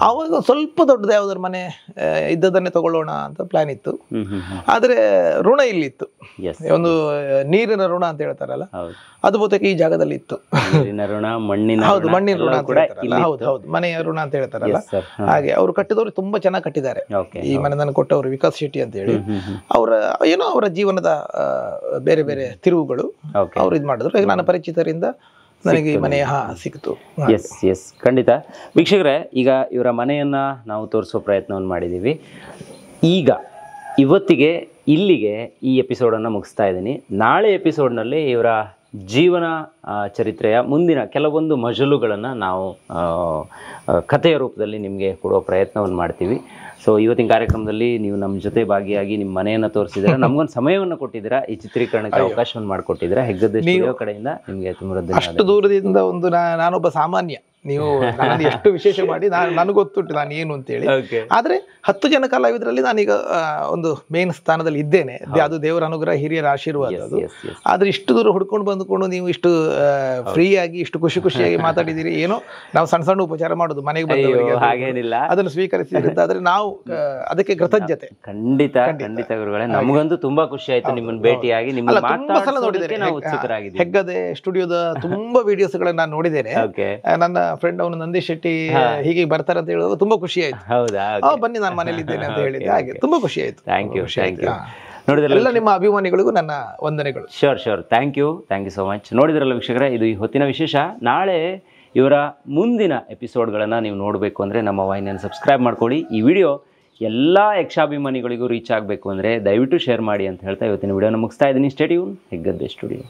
ಅವಾಗ ಸ್ವಲ್ಪ ದೊಡ್ಡದು ಯಾವ್ದಾದ್ರು ಮನೆ ಇದ್ದದನ್ನೇ ತಗೊಳ್ಳೋಣ ಅಂತ ಪ್ಲಾನ್ ಇತ್ತು ಆದ್ರೆ ಋಣ ಇಲ್ಲಿತ್ತು ಒಂದು ನೀರಿನ ಋಣ ಅಂತ ಹೇಳ್ತಾರಲ್ಲ ಅದು ಬಹುತೇಕ ಈ ಜಾಗದಲ್ಲಿ ಇತ್ತು ಋಣ ಮಣ್ಣಿನ ಹೌದು ಮಣ್ಣಿನ ಋಣ ಕೂಡ ಹೌದು ಹೌದು ಮನೆಯ ಋಣ ಅಂತ ಹೇಳ್ತಾರಲ್ಲ ಹಾಗೆ ಅವರು ಕಟ್ಟಿದವರು ತುಂಬಾ ಚೆನ್ನಾಗಿ ಕಟ್ಟಿದ್ದಾರೆ ಈ ನನ್ನ ಕೊಟ್ಟವರು ವಿಕಾಸ್ ಶೆಟ್ಟಿ ಅಂತ ಹೇಳಿ ಅವರ ಏನೋ ಅವರ ಜೀವನದ ಬೇರೆ ಬೇರೆ ತಿರುವುಗಳು ಅವರು ಮಾಡಿದ್ರು ಈಗ ನನ್ನ ಪರಿಚಿತರಿಂದ ನನಗೆ ಮನೆಯ ಸಿಕ್ತು ಎಸ್ ಎಸ್ ಖಂಡಿತ ವೀಕ್ಷಕರೇ ಈಗ ಇವರ ಮನೆಯನ್ನ ನಾವು ತೋರಿಸೋ ಪ್ರಯತ್ನವನ್ನು ಮಾಡಿದ್ದೀವಿ ಈಗ ಇವತ್ತಿಗೆ ಇಲ್ಲಿಗೆ ಈ ಎಪಿಸೋಡನ್ನು ಮುಗಿಸ್ತಾ ಇದ್ದೀನಿ ನಾಳೆ ಎಪಿಸೋಡ್ನಲ್ಲಿ ಇವರ ಜೀವನ ಚರಿತ್ರೆಯ ಮುಂದಿನ ಕೆಲವೊಂದು ಮಜಲುಗಳನ್ನು ನಾವು ಕಥೆಯ ರೂಪದಲ್ಲಿ ನಿಮಗೆ ಕೊಡೋ ಪ್ರಯತ್ನವನ್ನು ಮಾಡ್ತೀವಿ ಸೊ ಇವತ್ತಿನ ಕಾರ್ಯಕ್ರಮದಲ್ಲಿ ನೀವು ನಮ್ಮ ಜೊತೆ ಭಾಗಿಯಾಗಿ ನಿಮ್ಮ ಮನೆಯನ್ನು ತೋರಿಸಿದ್ರೆ ನಮಗೊಂದು ಸಮಯವನ್ನು ಕೊಟ್ಟಿದ್ದೀರಾ ಈ ಚಿತ್ರೀಕರಣಕ್ಕೆ ಅವಕಾಶವನ್ನು ಮಾಡಿಕೊಟ್ಟಿದ್ದೀರಾ ಹೆಗ್ಗದ ಕಡೆಯಿಂದ ನಿಮಗೆ ತುಂಬ ದೂರದಿಂದ ಒಂದು ನಾನೊಬ್ಬ ಸಾಮಾನ್ಯ ನೀವು ನಾನು ಎಷ್ಟು ವಿಶೇಷ ಮಾಡಿ ನಾನು ನನಗೆ ಗೊತ್ತುಂಟು ನಾನು ಏನು ಅಂತೇಳಿ ಆದ್ರೆ ಹತ್ತು ಜನ ಕಲಾವಿದರಲ್ಲಿ ನಾನೀಗ ಒಂದು ಮೇನ್ ಸ್ಥಾನದಲ್ಲಿ ಇದ್ದೇನೆ ಅದು ದೇವರ ಅನುಗ್ರಹ ಹಿರಿಯರ ಆಶೀರ್ವಾದ ಅದು ಆದರೆ ಇಷ್ಟು ದೂರ ಹುಡ್ಕೊಂಡು ಬಂದುಕೊಂಡು ನೀವು ಇಷ್ಟು ಫ್ರೀಯಾಗಿ ಇಷ್ಟು ಖುಷಿ ಖುಷಿಯಾಗಿ ಮಾತಾಡಿದಿರಿ ಏನೋ ನಾವು ಸಣ್ಣ ಸಣ್ಣ ಉಪಚಾರ ಮಾಡೋದು ಮನೆಗೆ ಬಂದವರಿಗೆ ಹಾಗೇನಿಲ್ಲ ಅದನ್ನು ಸ್ವೀಕರಿಸಿದ್ರೆ ಆದರೆ ನಾವು ಅದಕ್ಕೆ ಕೃತಜ್ಞತೆ ಖಂಡಿತ ಖಂಡಿತ ಗುರುಗಳೇ ನಮಗಂತೂ ತುಂಬಾ ಖುಷಿ ಆಯ್ತು ನಿಮ್ಮನ್ನು ಭೇಟಿಯಾಗಿ ನಿಮ್ಮ ಹೆಗ್ಗದೆ ಸ್ಟುಡಿಯೋದ ತುಂಬಾ ವಿಡಿಯೋಸ್ಗಳನ್ನು ನಾನು ನೋಡಿದ್ದೇನೆ ನನ್ನ ಫ್ರೆಂಡ್ ಅವನು ನಂದಿ ಶೆಟ್ಟಿ ಹೀಗೆ ಬರ್ತಾರೆ ಅಂತ ಹೇಳುವಾಗ ತುಂಬಾ ಖುಷಿ ಆಯ್ತು ಹೌದಾ ಬನ್ನಿ ನಾನು ಮನೇಲಿ ಇದ್ದೇನೆ ಅಂತ ಹೇಳಿದ್ದೆ ಹಾಗೆ ತುಂಬಾ ಖುಷಿ ಆಯ್ತು ಥ್ಯಾಂಕ್ ಯು ಥ್ಯಾಂಕ್ ಯು ನೋಡಿದ್ರಲ್ಲ ನಿಮ್ಮ ಅಭಿಮಾನಿಗಳಿಗೂ ನನ್ನ ವಂದನೆಗಳು sure sure thank you thank you so much ನೋಡಿದ್ರಲ್ಲ ವೀಕ್ಷಕರೇ ಇದು ಈ ಹೊತ್ತಿನ ವಿಶೇಷ ನಾಳೆ ಇವರ ಮುಂದಿನ ಎಪಿಸೋಡ್ಗಳನ್ನು ನೀವು ನೋಡಬೇಕು ಅಂದರೆ ನಮ್ಮ ವಾಹಿನಿಯನ್ನು ಸಬ್ಸ್ಕ್ರೈಬ್ ಮಾಡ್ಕೊಳ್ಳಿ ಈ ವಿಡಿಯೋ ಎಲ್ಲ ಯಕ್ಷಾಭಿಮಾನಿಗಳಿಗೂ ರೀಚ್ ಆಗಬೇಕು ಅಂದರೆ ದಯವಿಟ್ಟು ಶೇರ್ ಮಾಡಿ ಅಂತ ಹೇಳ್ತಾ ಇವತ್ತಿನ ವಿಡಿಯೋನ ಮುಗಿಸ್ತಾ ಇದ್ದೀನಿ ಸ್ಟೇಡಿಯೂ ಹೆಗ್ಗದ್ದೆ ಸ್ಟುಡಿಯೋ